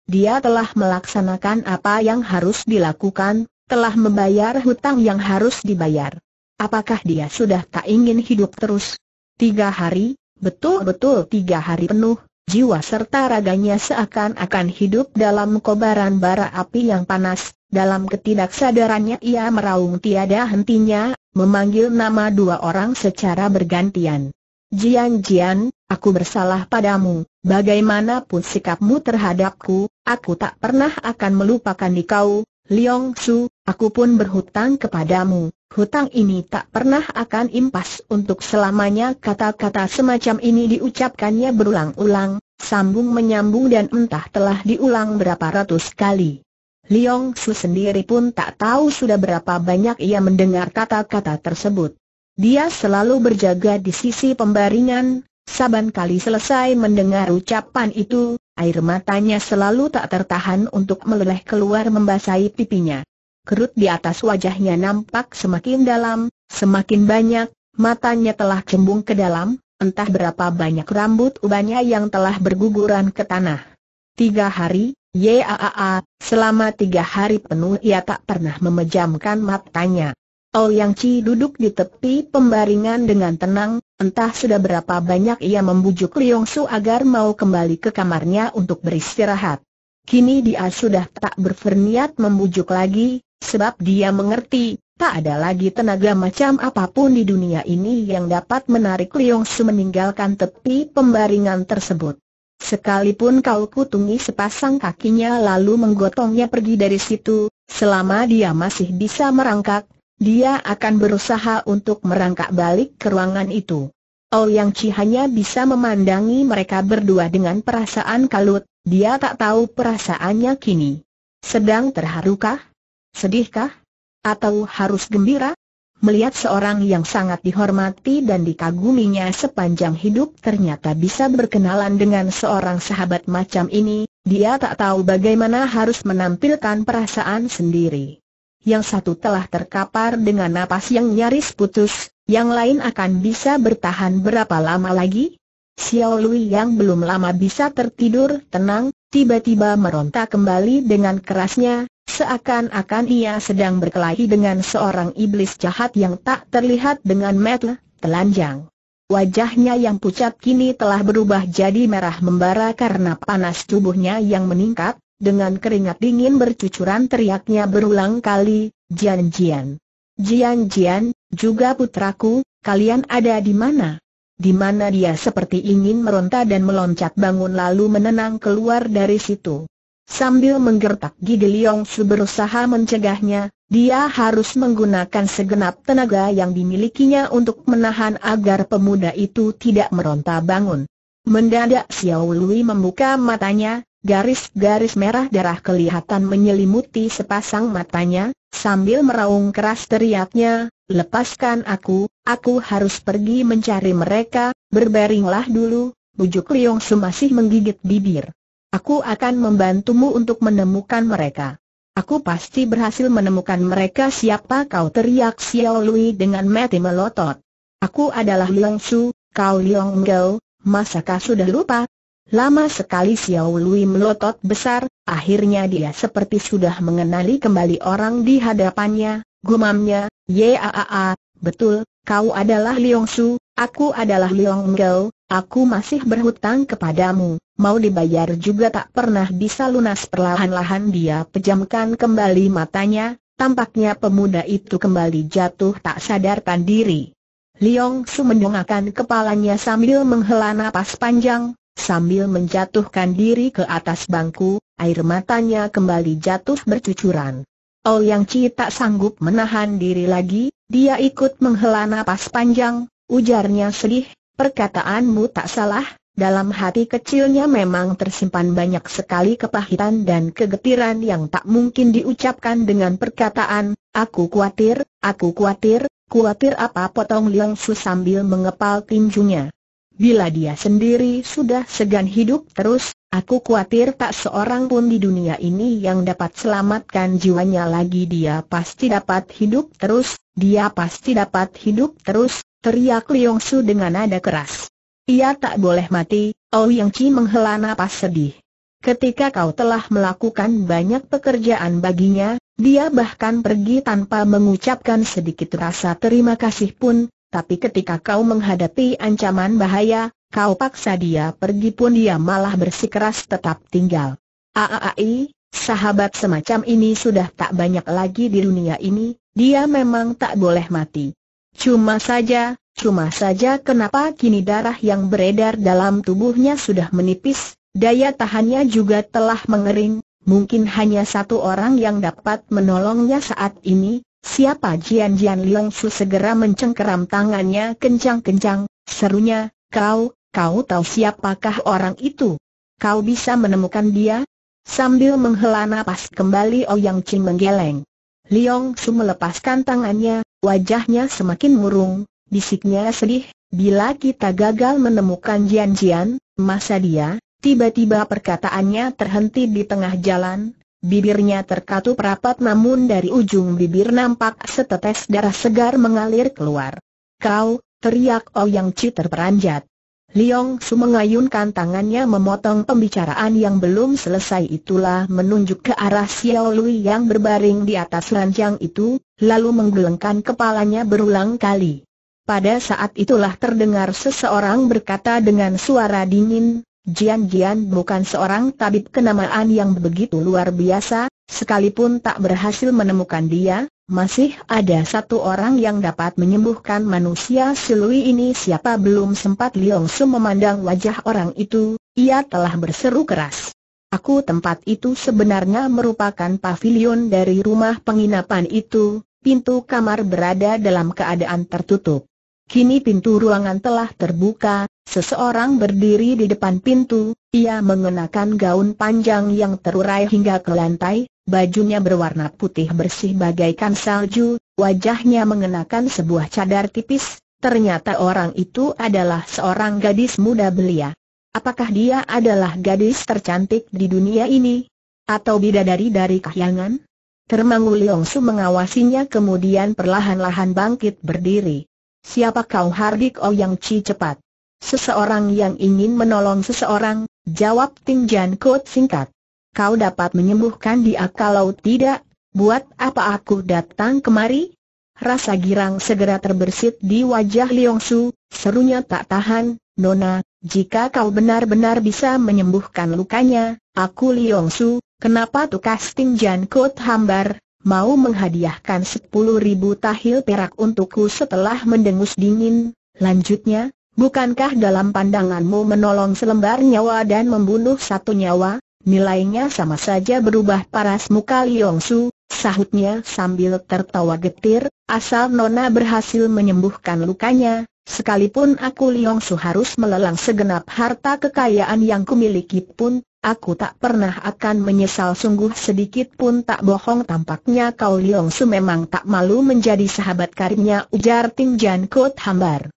Dia telah melaksanakan apa yang harus dilakukan, telah membayar hutang yang harus dibayar. Apakah dia sudah tak ingin hidup terus? Tiga hari, betul-betul tiga hari penuh, jiwa serta raganya seakan-akan hidup dalam kobaran bara api yang panas, dalam ketidaksadarannya ia meraung tiada hentinya, memanggil nama dua orang secara bergantian. Jian Jian, aku bersalah padamu, bagaimanapun sikapmu terhadapku, aku tak pernah akan melupakan dikau, kau, Liong Su, aku pun berhutang kepadamu, Hutang ini tak pernah akan impas untuk selamanya kata-kata semacam ini diucapkannya berulang-ulang, sambung menyambung dan entah telah diulang berapa ratus kali. Liong Su sendiri pun tak tahu sudah berapa banyak ia mendengar kata-kata tersebut. Dia selalu berjaga di sisi pembaringan, saban kali selesai mendengar ucapan itu, air matanya selalu tak tertahan untuk meleleh keluar membasahi pipinya kerut di atas wajahnya nampak semakin dalam, semakin banyak, matanya telah cembung ke dalam, entah berapa banyak rambut ubannya yang telah berguguran ke tanah. Tiga hari, Yaa, selama tiga hari penuh ia tak pernah memejamkan matanya. Ol Yang Chi duduk di tepi pembaringan dengan tenang, entah sudah berapa banyak ia membujuk Liong Su agar mau kembali ke kamarnya untuk beristirahat. Kini dia sudah tak berferniat membujuk lagi, Sebab dia mengerti, tak ada lagi tenaga macam apapun di dunia ini yang dapat menarik Liong Su meninggalkan tepi pembaringan tersebut. Sekalipun kau kutungi sepasang kakinya lalu menggotongnya pergi dari situ, selama dia masih bisa merangkak, dia akan berusaha untuk merangkak balik ke ruangan itu. Oh Yang Chi hanya bisa memandangi mereka berdua dengan perasaan kalut, dia tak tahu perasaannya kini. Sedang terharukah? Sedihkah? Atau harus gembira? Melihat seorang yang sangat dihormati dan dikaguminya sepanjang hidup ternyata bisa berkenalan dengan seorang sahabat macam ini, dia tak tahu bagaimana harus menampilkan perasaan sendiri. Yang satu telah terkapar dengan napas yang nyaris putus, yang lain akan bisa bertahan berapa lama lagi? Xiao Lui yang belum lama bisa tertidur tenang, tiba-tiba meronta kembali dengan kerasnya, Seakan-akan ia sedang berkelahi dengan seorang iblis jahat yang tak terlihat dengan mata telanjang. Wajahnya yang pucat kini telah berubah jadi merah membara karena panas tubuhnya yang meningkat, dengan keringat dingin bercucuran teriaknya berulang kali, Jian Jian. Jian Jian, juga putraku, kalian ada di mana? Di mana dia seperti ingin meronta dan meloncat bangun lalu menenang keluar dari situ. Sambil menggertak gigi Liong Su berusaha mencegahnya, dia harus menggunakan segenap tenaga yang dimilikinya untuk menahan agar pemuda itu tidak meronta bangun. Mendadak Xiao Lui membuka matanya, garis-garis merah darah kelihatan menyelimuti sepasang matanya, sambil meraung keras teriaknya, lepaskan aku, aku harus pergi mencari mereka, berbaringlah dulu, bujuk Liong Su masih menggigit bibir. Aku akan membantumu untuk menemukan mereka. Aku pasti berhasil menemukan mereka siapa kau teriak Xiao Lui dengan mati melotot. Aku adalah Liang Su, kau Liang Gao, masakah sudah lupa? Lama sekali Xiao Lui melotot besar, akhirnya dia seperti sudah mengenali kembali orang di hadapannya, gumamnya, Yaaa, betul, kau adalah Liang Su, aku adalah Liang Gao, Aku masih berhutang kepadamu, mau dibayar juga tak pernah bisa lunas perlahan-lahan dia pejamkan kembali matanya, tampaknya pemuda itu kembali jatuh tak sadarkan diri. Liong Su mendongakkan kepalanya sambil menghela napas panjang, sambil menjatuhkan diri ke atas bangku, air matanya kembali jatuh bercucuran. Ouyang Chi tak sanggup menahan diri lagi, dia ikut menghela napas panjang, ujarnya sedih, Perkataanmu tak salah, dalam hati kecilnya memang tersimpan banyak sekali kepahitan dan kegetiran yang tak mungkin diucapkan dengan perkataan, aku khawatir, aku khawatir, khawatir apa potong Liang Su sambil mengepal tinjunya. Bila dia sendiri sudah segan hidup terus, aku khawatir tak seorang pun di dunia ini yang dapat selamatkan jiwanya lagi dia pasti dapat hidup terus, dia pasti dapat hidup terus, teriak Liong Su dengan nada keras. Ia tak boleh mati, Oh Yang Chi menghela napas sedih. Ketika kau telah melakukan banyak pekerjaan baginya, dia bahkan pergi tanpa mengucapkan sedikit rasa terima kasih pun, tapi ketika kau menghadapi ancaman bahaya, kau paksa dia pergi pun dia malah bersikeras tetap tinggal. Aaai, sahabat semacam ini sudah tak banyak lagi di dunia ini, dia memang tak boleh mati. Cuma saja, cuma saja kenapa kini darah yang beredar dalam tubuhnya sudah menipis, daya tahannya juga telah mengering, mungkin hanya satu orang yang dapat menolongnya saat ini, Siapa Jian Jian Liang Su segera mencengkeram tangannya kencang-kencang, serunya, kau, kau tahu siapakah orang itu? Kau bisa menemukan dia? Sambil menghela nafas kembali Ouyang Chin menggeleng. Liang Su melepaskan tangannya, Wajahnya semakin murung, bisiknya sedih, bila kita gagal menemukan Jian Jian, masa dia, tiba-tiba perkataannya terhenti di tengah jalan, bibirnya terkatup rapat namun dari ujung bibir nampak setetes darah segar mengalir keluar. Kau, teriak Ouyang Ci terperanjat. Liong Su mengayunkan tangannya memotong pembicaraan yang belum selesai itulah menunjuk ke arah Xiao Lui yang berbaring di atas ranjang itu, lalu menggelengkan kepalanya berulang kali. Pada saat itulah terdengar seseorang berkata dengan suara dingin, Jian Jian bukan seorang tabib kenamaan yang begitu luar biasa, sekalipun tak berhasil menemukan dia, masih ada satu orang yang dapat menyembuhkan manusia silui ini siapa belum sempat Liong Su memandang wajah orang itu, ia telah berseru keras. Aku tempat itu sebenarnya merupakan pavilion dari rumah penginapan itu, pintu kamar berada dalam keadaan tertutup. Kini pintu ruangan telah terbuka, seseorang berdiri di depan pintu, ia mengenakan gaun panjang yang terurai hingga ke lantai, bajunya berwarna putih bersih bagaikan salju, wajahnya mengenakan sebuah cadar tipis, ternyata orang itu adalah seorang gadis muda belia. Apakah dia adalah gadis tercantik di dunia ini? Atau bidadari dari kahyangan? Termangu Su mengawasinya kemudian perlahan-lahan bangkit berdiri. Siapa kau Hardik Oh Yang Chi cepat? Seseorang yang ingin menolong seseorang, jawab Ting Jan Kut singkat. Kau dapat menyembuhkan dia kalau tidak, buat apa aku datang kemari? Rasa girang segera terbersit di wajah Liong Su, serunya tak tahan, Nona, jika kau benar-benar bisa menyembuhkan lukanya, aku Liong Su, kenapa tukas Ting Jan Kut hambar, mau menghadiahkan sepuluh ribu tahil perak untukku setelah mendengus dingin, lanjutnya, bukankah dalam pandanganmu menolong selembar nyawa dan membunuh satu nyawa, nilainya sama saja berubah paras muka Liong Su, sahutnya sambil tertawa getir, asal Nona berhasil menyembuhkan lukanya, sekalipun aku Liong Su harus melelang segenap harta kekayaan yang kumiliki pun, Aku tak pernah akan menyesal sungguh sedikit pun tak bohong tampaknya kau Leong Su memang tak malu menjadi sahabat karibnya ujar Ting Jan Kut hambar.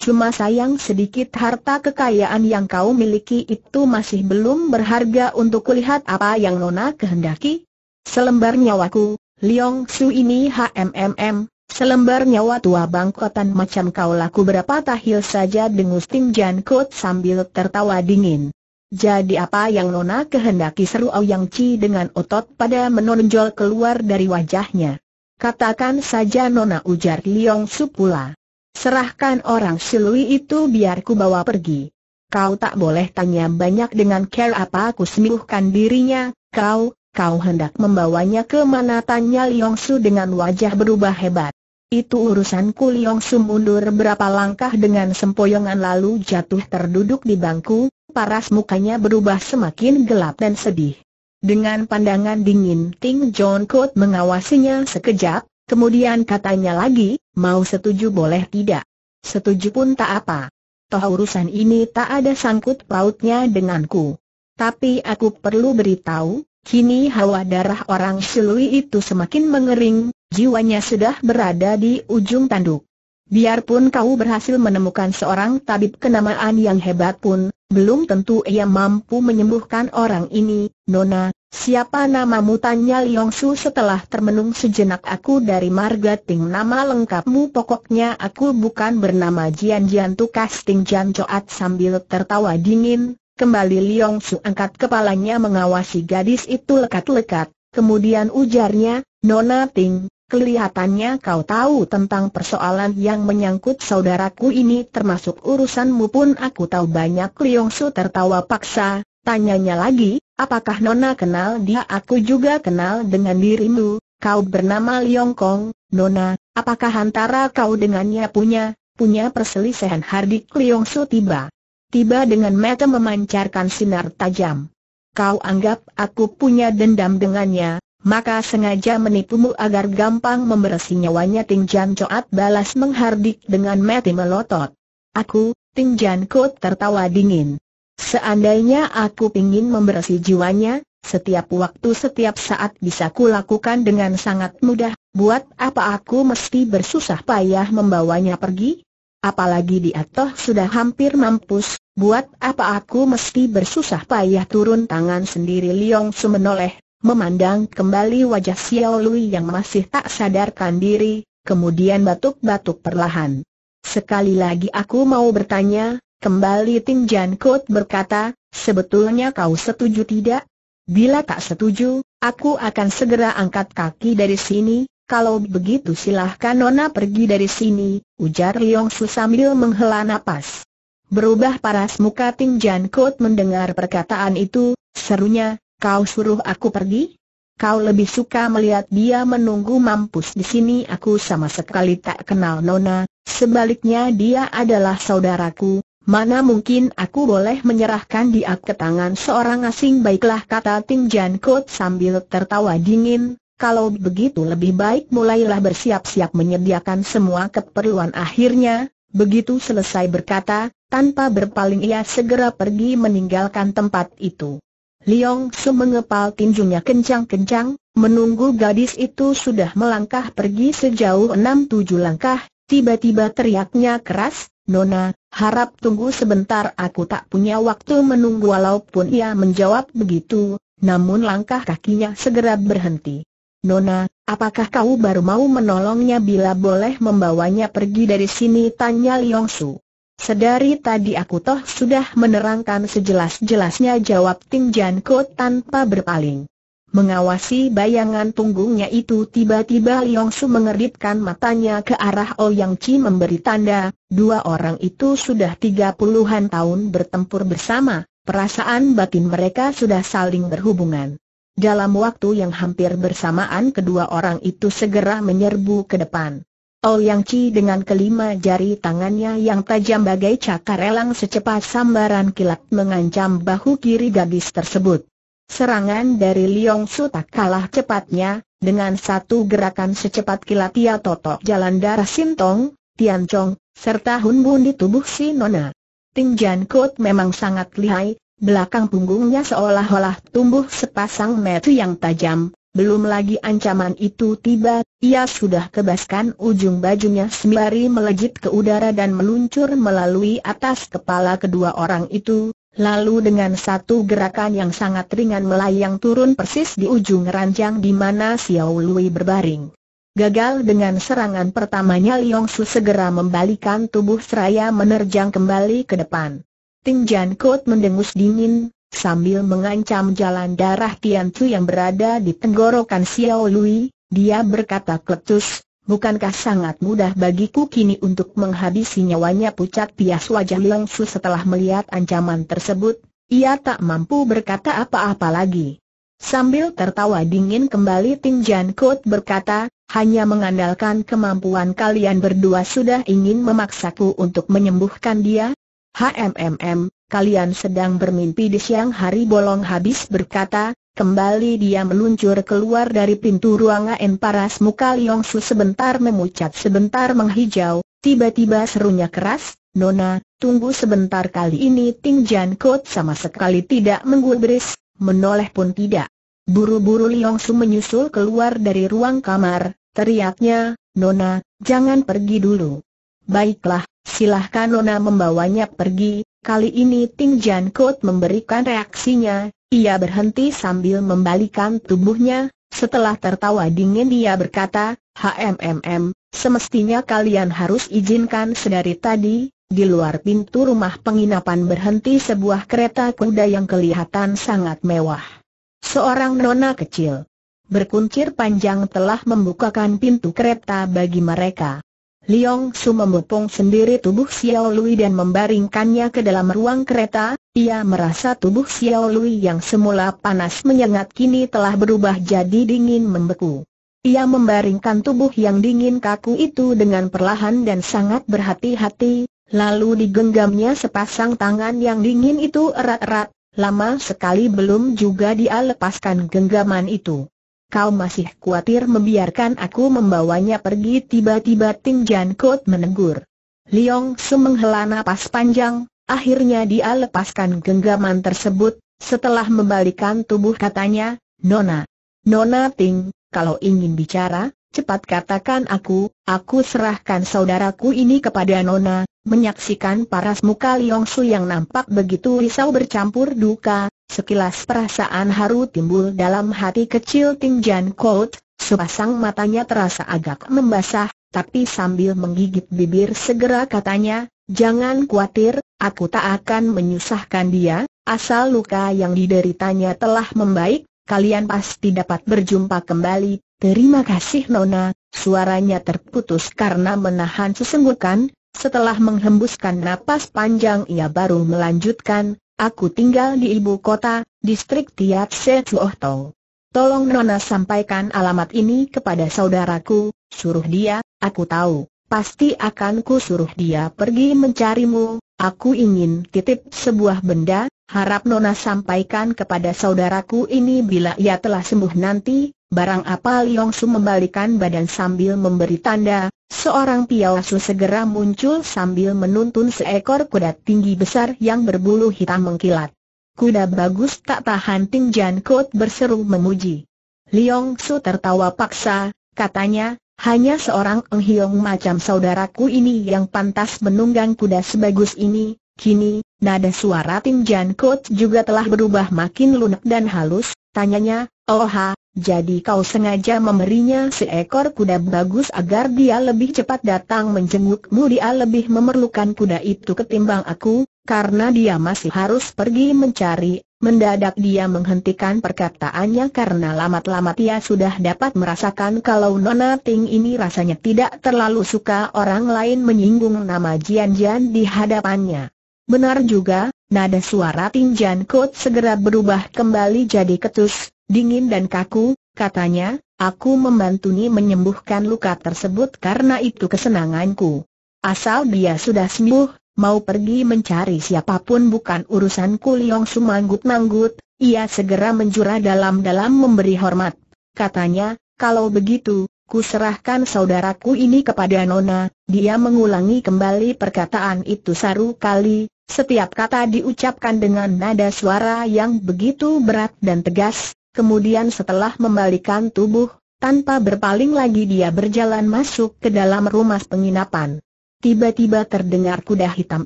Cuma sayang sedikit harta kekayaan yang kau miliki itu masih belum berharga untuk kulihat apa yang Nona kehendaki. Selembar nyawaku, Leong Su ini HMMM, Selembar nyawa tua bangkotan macam kau laku berapa tahil saja dengus Ting Jan Kut sambil tertawa dingin. Jadi apa yang Nona kehendaki seru Yang Chi dengan otot pada menonjol keluar dari wajahnya. Katakan saja Nona ujar Liong Su pula. Serahkan orang silui itu biar ku bawa pergi. Kau tak boleh tanya banyak dengan care apa ku sembuhkan dirinya, kau, kau hendak membawanya ke mana tanya Liong Su dengan wajah berubah hebat. Itu urusanku Liong Su mundur berapa langkah dengan sempoyongan lalu jatuh terduduk di bangku, paras mukanya berubah semakin gelap dan sedih. Dengan pandangan dingin Ting John Kut mengawasinya sekejap, kemudian katanya lagi, mau setuju boleh tidak? Setuju pun tak apa. Toh urusan ini tak ada sangkut pautnya denganku. Tapi aku perlu beritahu, Kini hawa darah orang Sului itu semakin mengering, jiwanya sudah berada di ujung tanduk. Biarpun kau berhasil menemukan seorang tabib kenamaan yang hebat pun, belum tentu ia mampu menyembuhkan orang ini, Nona, siapa namamu? Tanya Liong Su setelah termenung sejenak aku dari marga ting nama lengkapmu pokoknya aku bukan bernama Jian Jian Tukas Ting Jian Coat sambil tertawa dingin, Kembali Liong Su angkat kepalanya mengawasi gadis itu lekat-lekat, kemudian ujarnya, Nona Ting, kelihatannya kau tahu tentang persoalan yang menyangkut saudaraku ini termasuk urusanmu pun aku tahu banyak Liong Su tertawa paksa, tanyanya lagi, apakah Nona kenal dia aku juga kenal dengan dirimu, kau bernama Liong Kong, Nona, apakah antara kau dengannya punya, punya perselisihan Hardik Liong Su tiba tiba dengan mata memancarkan sinar tajam. Kau anggap aku punya dendam dengannya, maka sengaja menipumu agar gampang memberesi nyawanya Jan Coat balas menghardik dengan mati melotot. Aku, Jan Coat tertawa dingin. Seandainya aku ingin memberesi jiwanya, setiap waktu setiap saat bisa kulakukan dengan sangat mudah, buat apa aku mesti bersusah payah membawanya pergi? Apalagi dia toh sudah hampir mampus, Buat apa aku mesti bersusah payah turun tangan sendiri Liong Su menoleh, memandang kembali wajah Xiao Lui yang masih tak sadarkan diri, kemudian batuk-batuk perlahan. Sekali lagi aku mau bertanya, kembali Ting Jan Kut berkata, sebetulnya kau setuju tidak? Bila tak setuju, aku akan segera angkat kaki dari sini, kalau begitu silahkan Nona pergi dari sini, ujar Liong Su sambil menghela napas. Berubah paras muka Ting Jan Kot mendengar perkataan itu, serunya, kau suruh aku pergi? Kau lebih suka melihat dia menunggu mampus di sini aku sama sekali tak kenal Nona, sebaliknya dia adalah saudaraku, mana mungkin aku boleh menyerahkan dia ke tangan seorang asing baiklah kata Ting Jan Kot sambil tertawa dingin, kalau begitu lebih baik mulailah bersiap-siap menyediakan semua keperluan akhirnya, begitu selesai berkata, tanpa berpaling ia segera pergi meninggalkan tempat itu. Liong Su mengepal tinjunya kencang-kencang, menunggu gadis itu sudah melangkah pergi sejauh enam tujuh langkah, tiba-tiba teriaknya keras, Nona, harap tunggu sebentar aku tak punya waktu menunggu walaupun ia menjawab begitu, namun langkah kakinya segera berhenti. Nona, apakah kau baru mau menolongnya bila boleh membawanya pergi dari sini? Tanya Liong Su. Sedari tadi aku toh sudah menerangkan sejelas-jelasnya jawab Ting Jan Ko tanpa berpaling. Mengawasi bayangan punggungnya itu tiba-tiba Liong Su mengeritkan matanya ke arah Ouyang oh Chi memberi tanda, dua orang itu sudah tiga puluhan tahun bertempur bersama, perasaan batin mereka sudah saling berhubungan. Dalam waktu yang hampir bersamaan kedua orang itu segera menyerbu ke depan. Ouyang Chi dengan kelima jari tangannya yang tajam bagai cakar elang secepat sambaran kilat mengancam bahu kiri gadis tersebut. Serangan dari Liong Su tak kalah cepatnya, dengan satu gerakan secepat kilat ia totok jalan darah Sintong, Tian Chong, serta Hun Bun di tubuh si Nona. Ting Jan Kut memang sangat lihai, belakang punggungnya seolah-olah tumbuh sepasang metu yang tajam, belum lagi ancaman itu tiba, ia sudah kebaskan ujung bajunya sembari melejit ke udara dan meluncur melalui atas kepala kedua orang itu, lalu dengan satu gerakan yang sangat ringan melayang turun persis di ujung ranjang di mana Xiao Lui berbaring. Gagal dengan serangan pertamanya Liong Su segera membalikan tubuh seraya menerjang kembali ke depan. Ting Jan Kut mendengus dingin, Sambil mengancam jalan darah Tian Chu yang berada di tenggorokan Xiao Lui, dia berkata kletus, bukankah sangat mudah bagiku kini untuk menghabisi nyawanya pucat pias wajah Leng Su setelah melihat ancaman tersebut, ia tak mampu berkata apa-apa lagi. Sambil tertawa dingin kembali Ting Jan Kut berkata, hanya mengandalkan kemampuan kalian berdua sudah ingin memaksaku untuk menyembuhkan dia? HMMM, kalian sedang bermimpi di siang hari bolong habis berkata, kembali dia meluncur keluar dari pintu ruangan paras muka Liong Su sebentar memucat sebentar menghijau, tiba-tiba serunya keras, Nona, tunggu sebentar kali ini Ting Jan Kot sama sekali tidak menggubris, menoleh pun tidak. Buru-buru Liong Su menyusul keluar dari ruang kamar, teriaknya, Nona, jangan pergi dulu. Baiklah, silahkan Nona membawanya pergi, Kali ini Ting Jan Kut memberikan reaksinya, ia berhenti sambil membalikan tubuhnya, setelah tertawa dingin dia berkata, HMMM, semestinya kalian harus izinkan sedari tadi, di luar pintu rumah penginapan berhenti sebuah kereta kuda yang kelihatan sangat mewah. Seorang nona kecil berkuncir panjang telah membukakan pintu kereta bagi mereka. Liong Su memupung sendiri tubuh Xiao Lui dan membaringkannya ke dalam ruang kereta, ia merasa tubuh Xiao Lui yang semula panas menyengat kini telah berubah jadi dingin membeku. Ia membaringkan tubuh yang dingin kaku itu dengan perlahan dan sangat berhati-hati, lalu digenggamnya sepasang tangan yang dingin itu erat-erat, lama sekali belum juga dia lepaskan genggaman itu kau masih khawatir membiarkan aku membawanya pergi tiba-tiba Ting Jan Kot menegur. Liong Su menghela napas panjang, akhirnya dia lepaskan genggaman tersebut, setelah membalikan tubuh katanya, Nona. Nona Ting, kalau ingin bicara, cepat katakan aku, aku serahkan saudaraku ini kepada Nona, menyaksikan paras muka Liong Su yang nampak begitu risau bercampur duka, Sekilas perasaan haru timbul dalam hati kecil Ting Jan Kout, sepasang matanya terasa agak membasah, tapi sambil menggigit bibir segera katanya, Jangan khawatir, aku tak akan menyusahkan dia, asal luka yang dideritanya telah membaik, kalian pasti dapat berjumpa kembali. Terima kasih Nona, suaranya terputus karena menahan sesenggukan, setelah menghembuskan napas panjang ia baru melanjutkan, Aku tinggal di ibu kota, distrik Tiatse Chuohtou. Tolong Nona sampaikan alamat ini kepada saudaraku, suruh dia, aku tahu, pasti akan ku suruh dia pergi mencarimu, aku ingin titip sebuah benda, harap Nona sampaikan kepada saudaraku ini bila ia telah sembuh nanti, barang apa Liong Su membalikan badan sambil memberi tanda, Seorang piawasu segera muncul sambil menuntun seekor kuda tinggi besar yang berbulu hitam mengkilat. Kuda bagus tak tahan Ting Jan Kot berseru memuji. Liong Su tertawa paksa, katanya, hanya seorang Eng macam saudaraku ini yang pantas menunggang kuda sebagus ini, kini, nada suara Ting Jan Kot juga telah berubah makin lunak dan halus, tanyanya, oh ha, jadi kau sengaja memberinya seekor kuda bagus agar dia lebih cepat datang menjengukmu Dia lebih memerlukan kuda itu ketimbang aku, karena dia masih harus pergi mencari Mendadak dia menghentikan perkataannya karena lamat-lamat ia sudah dapat merasakan kalau Nona Ting ini rasanya tidak terlalu suka orang lain menyinggung nama Jian Jian di hadapannya. Benar juga, nada suara Ting Jian Kut segera berubah kembali jadi ketus, Dingin dan kaku, katanya, aku membantuni menyembuhkan luka tersebut karena itu kesenanganku. Asal dia sudah sembuh, mau pergi mencari siapapun bukan urusanku Liong sumanggut-manggut, ia segera menjura dalam-dalam memberi hormat. Katanya, kalau begitu, kuserahkan saudaraku ini kepada Nona, dia mengulangi kembali perkataan itu saru kali, setiap kata diucapkan dengan nada suara yang begitu berat dan tegas, kemudian setelah membalikan tubuh, tanpa berpaling lagi dia berjalan masuk ke dalam rumah penginapan. Tiba-tiba terdengar kuda hitam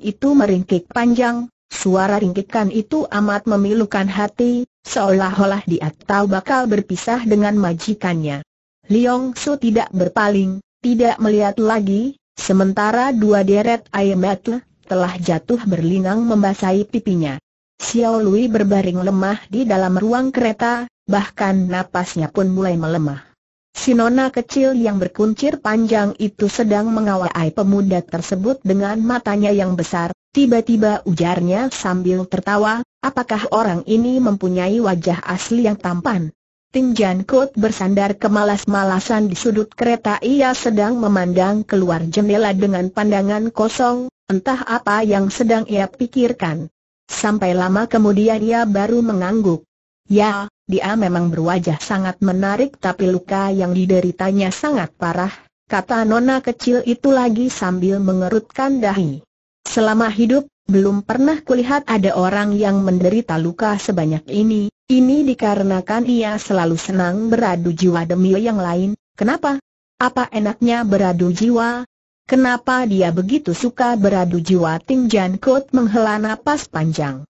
itu meringkik panjang, suara ringkikan itu amat memilukan hati, seolah-olah dia tahu bakal berpisah dengan majikannya. Liong Su tidak berpaling, tidak melihat lagi, sementara dua deret air mata telah jatuh berlinang membasahi pipinya. Xiao Lui berbaring lemah di dalam ruang kereta, bahkan napasnya pun mulai melemah. Sinona kecil yang berkuncir panjang itu sedang mengawai pemuda tersebut dengan matanya yang besar, tiba-tiba ujarnya sambil tertawa, apakah orang ini mempunyai wajah asli yang tampan? Jan kut bersandar kemalas-malasan di sudut kereta ia sedang memandang keluar jendela dengan pandangan kosong, entah apa yang sedang ia pikirkan. Sampai lama kemudian ia baru mengangguk. Ya, dia memang berwajah sangat menarik tapi luka yang dideritanya sangat parah, kata nona kecil itu lagi sambil mengerutkan dahi. Selama hidup, belum pernah kulihat ada orang yang menderita luka sebanyak ini, ini dikarenakan ia selalu senang beradu jiwa demi yang lain, kenapa? Apa enaknya beradu jiwa? Kenapa dia begitu suka beradu jiwa Ting Jan Kut menghela napas panjang?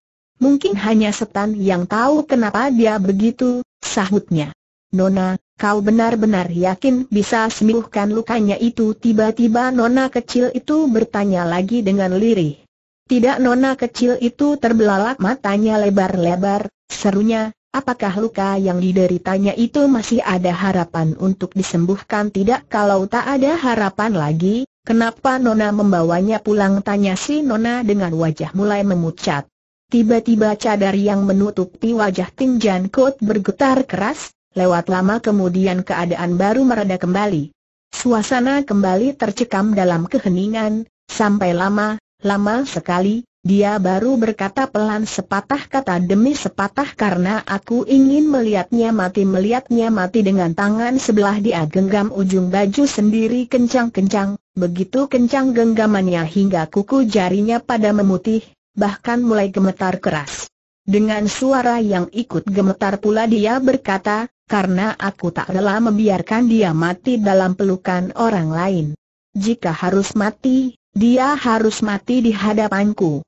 Mungkin hanya setan yang tahu kenapa dia begitu, sahutnya. Nona, kau benar-benar yakin bisa sembuhkan lukanya itu? Tiba-tiba Nona kecil itu bertanya lagi dengan lirih. Tidak Nona kecil itu terbelalak matanya lebar-lebar, serunya, apakah luka yang dideritanya itu masih ada harapan untuk disembuhkan? Tidak kalau tak ada harapan lagi, kenapa Nona membawanya pulang? Tanya si Nona dengan wajah mulai memucat. Tiba-tiba cadar yang menutupi wajah Tinjan Jan Kot bergetar keras, lewat lama kemudian keadaan baru mereda kembali. Suasana kembali tercekam dalam keheningan, sampai lama, lama sekali, dia baru berkata pelan sepatah kata demi sepatah karena aku ingin melihatnya mati melihatnya mati dengan tangan sebelah dia genggam ujung baju sendiri kencang-kencang, begitu kencang genggamannya hingga kuku jarinya pada memutih, bahkan mulai gemetar keras. Dengan suara yang ikut gemetar pula dia berkata, karena aku tak rela membiarkan dia mati dalam pelukan orang lain. Jika harus mati, dia harus mati di hadapanku.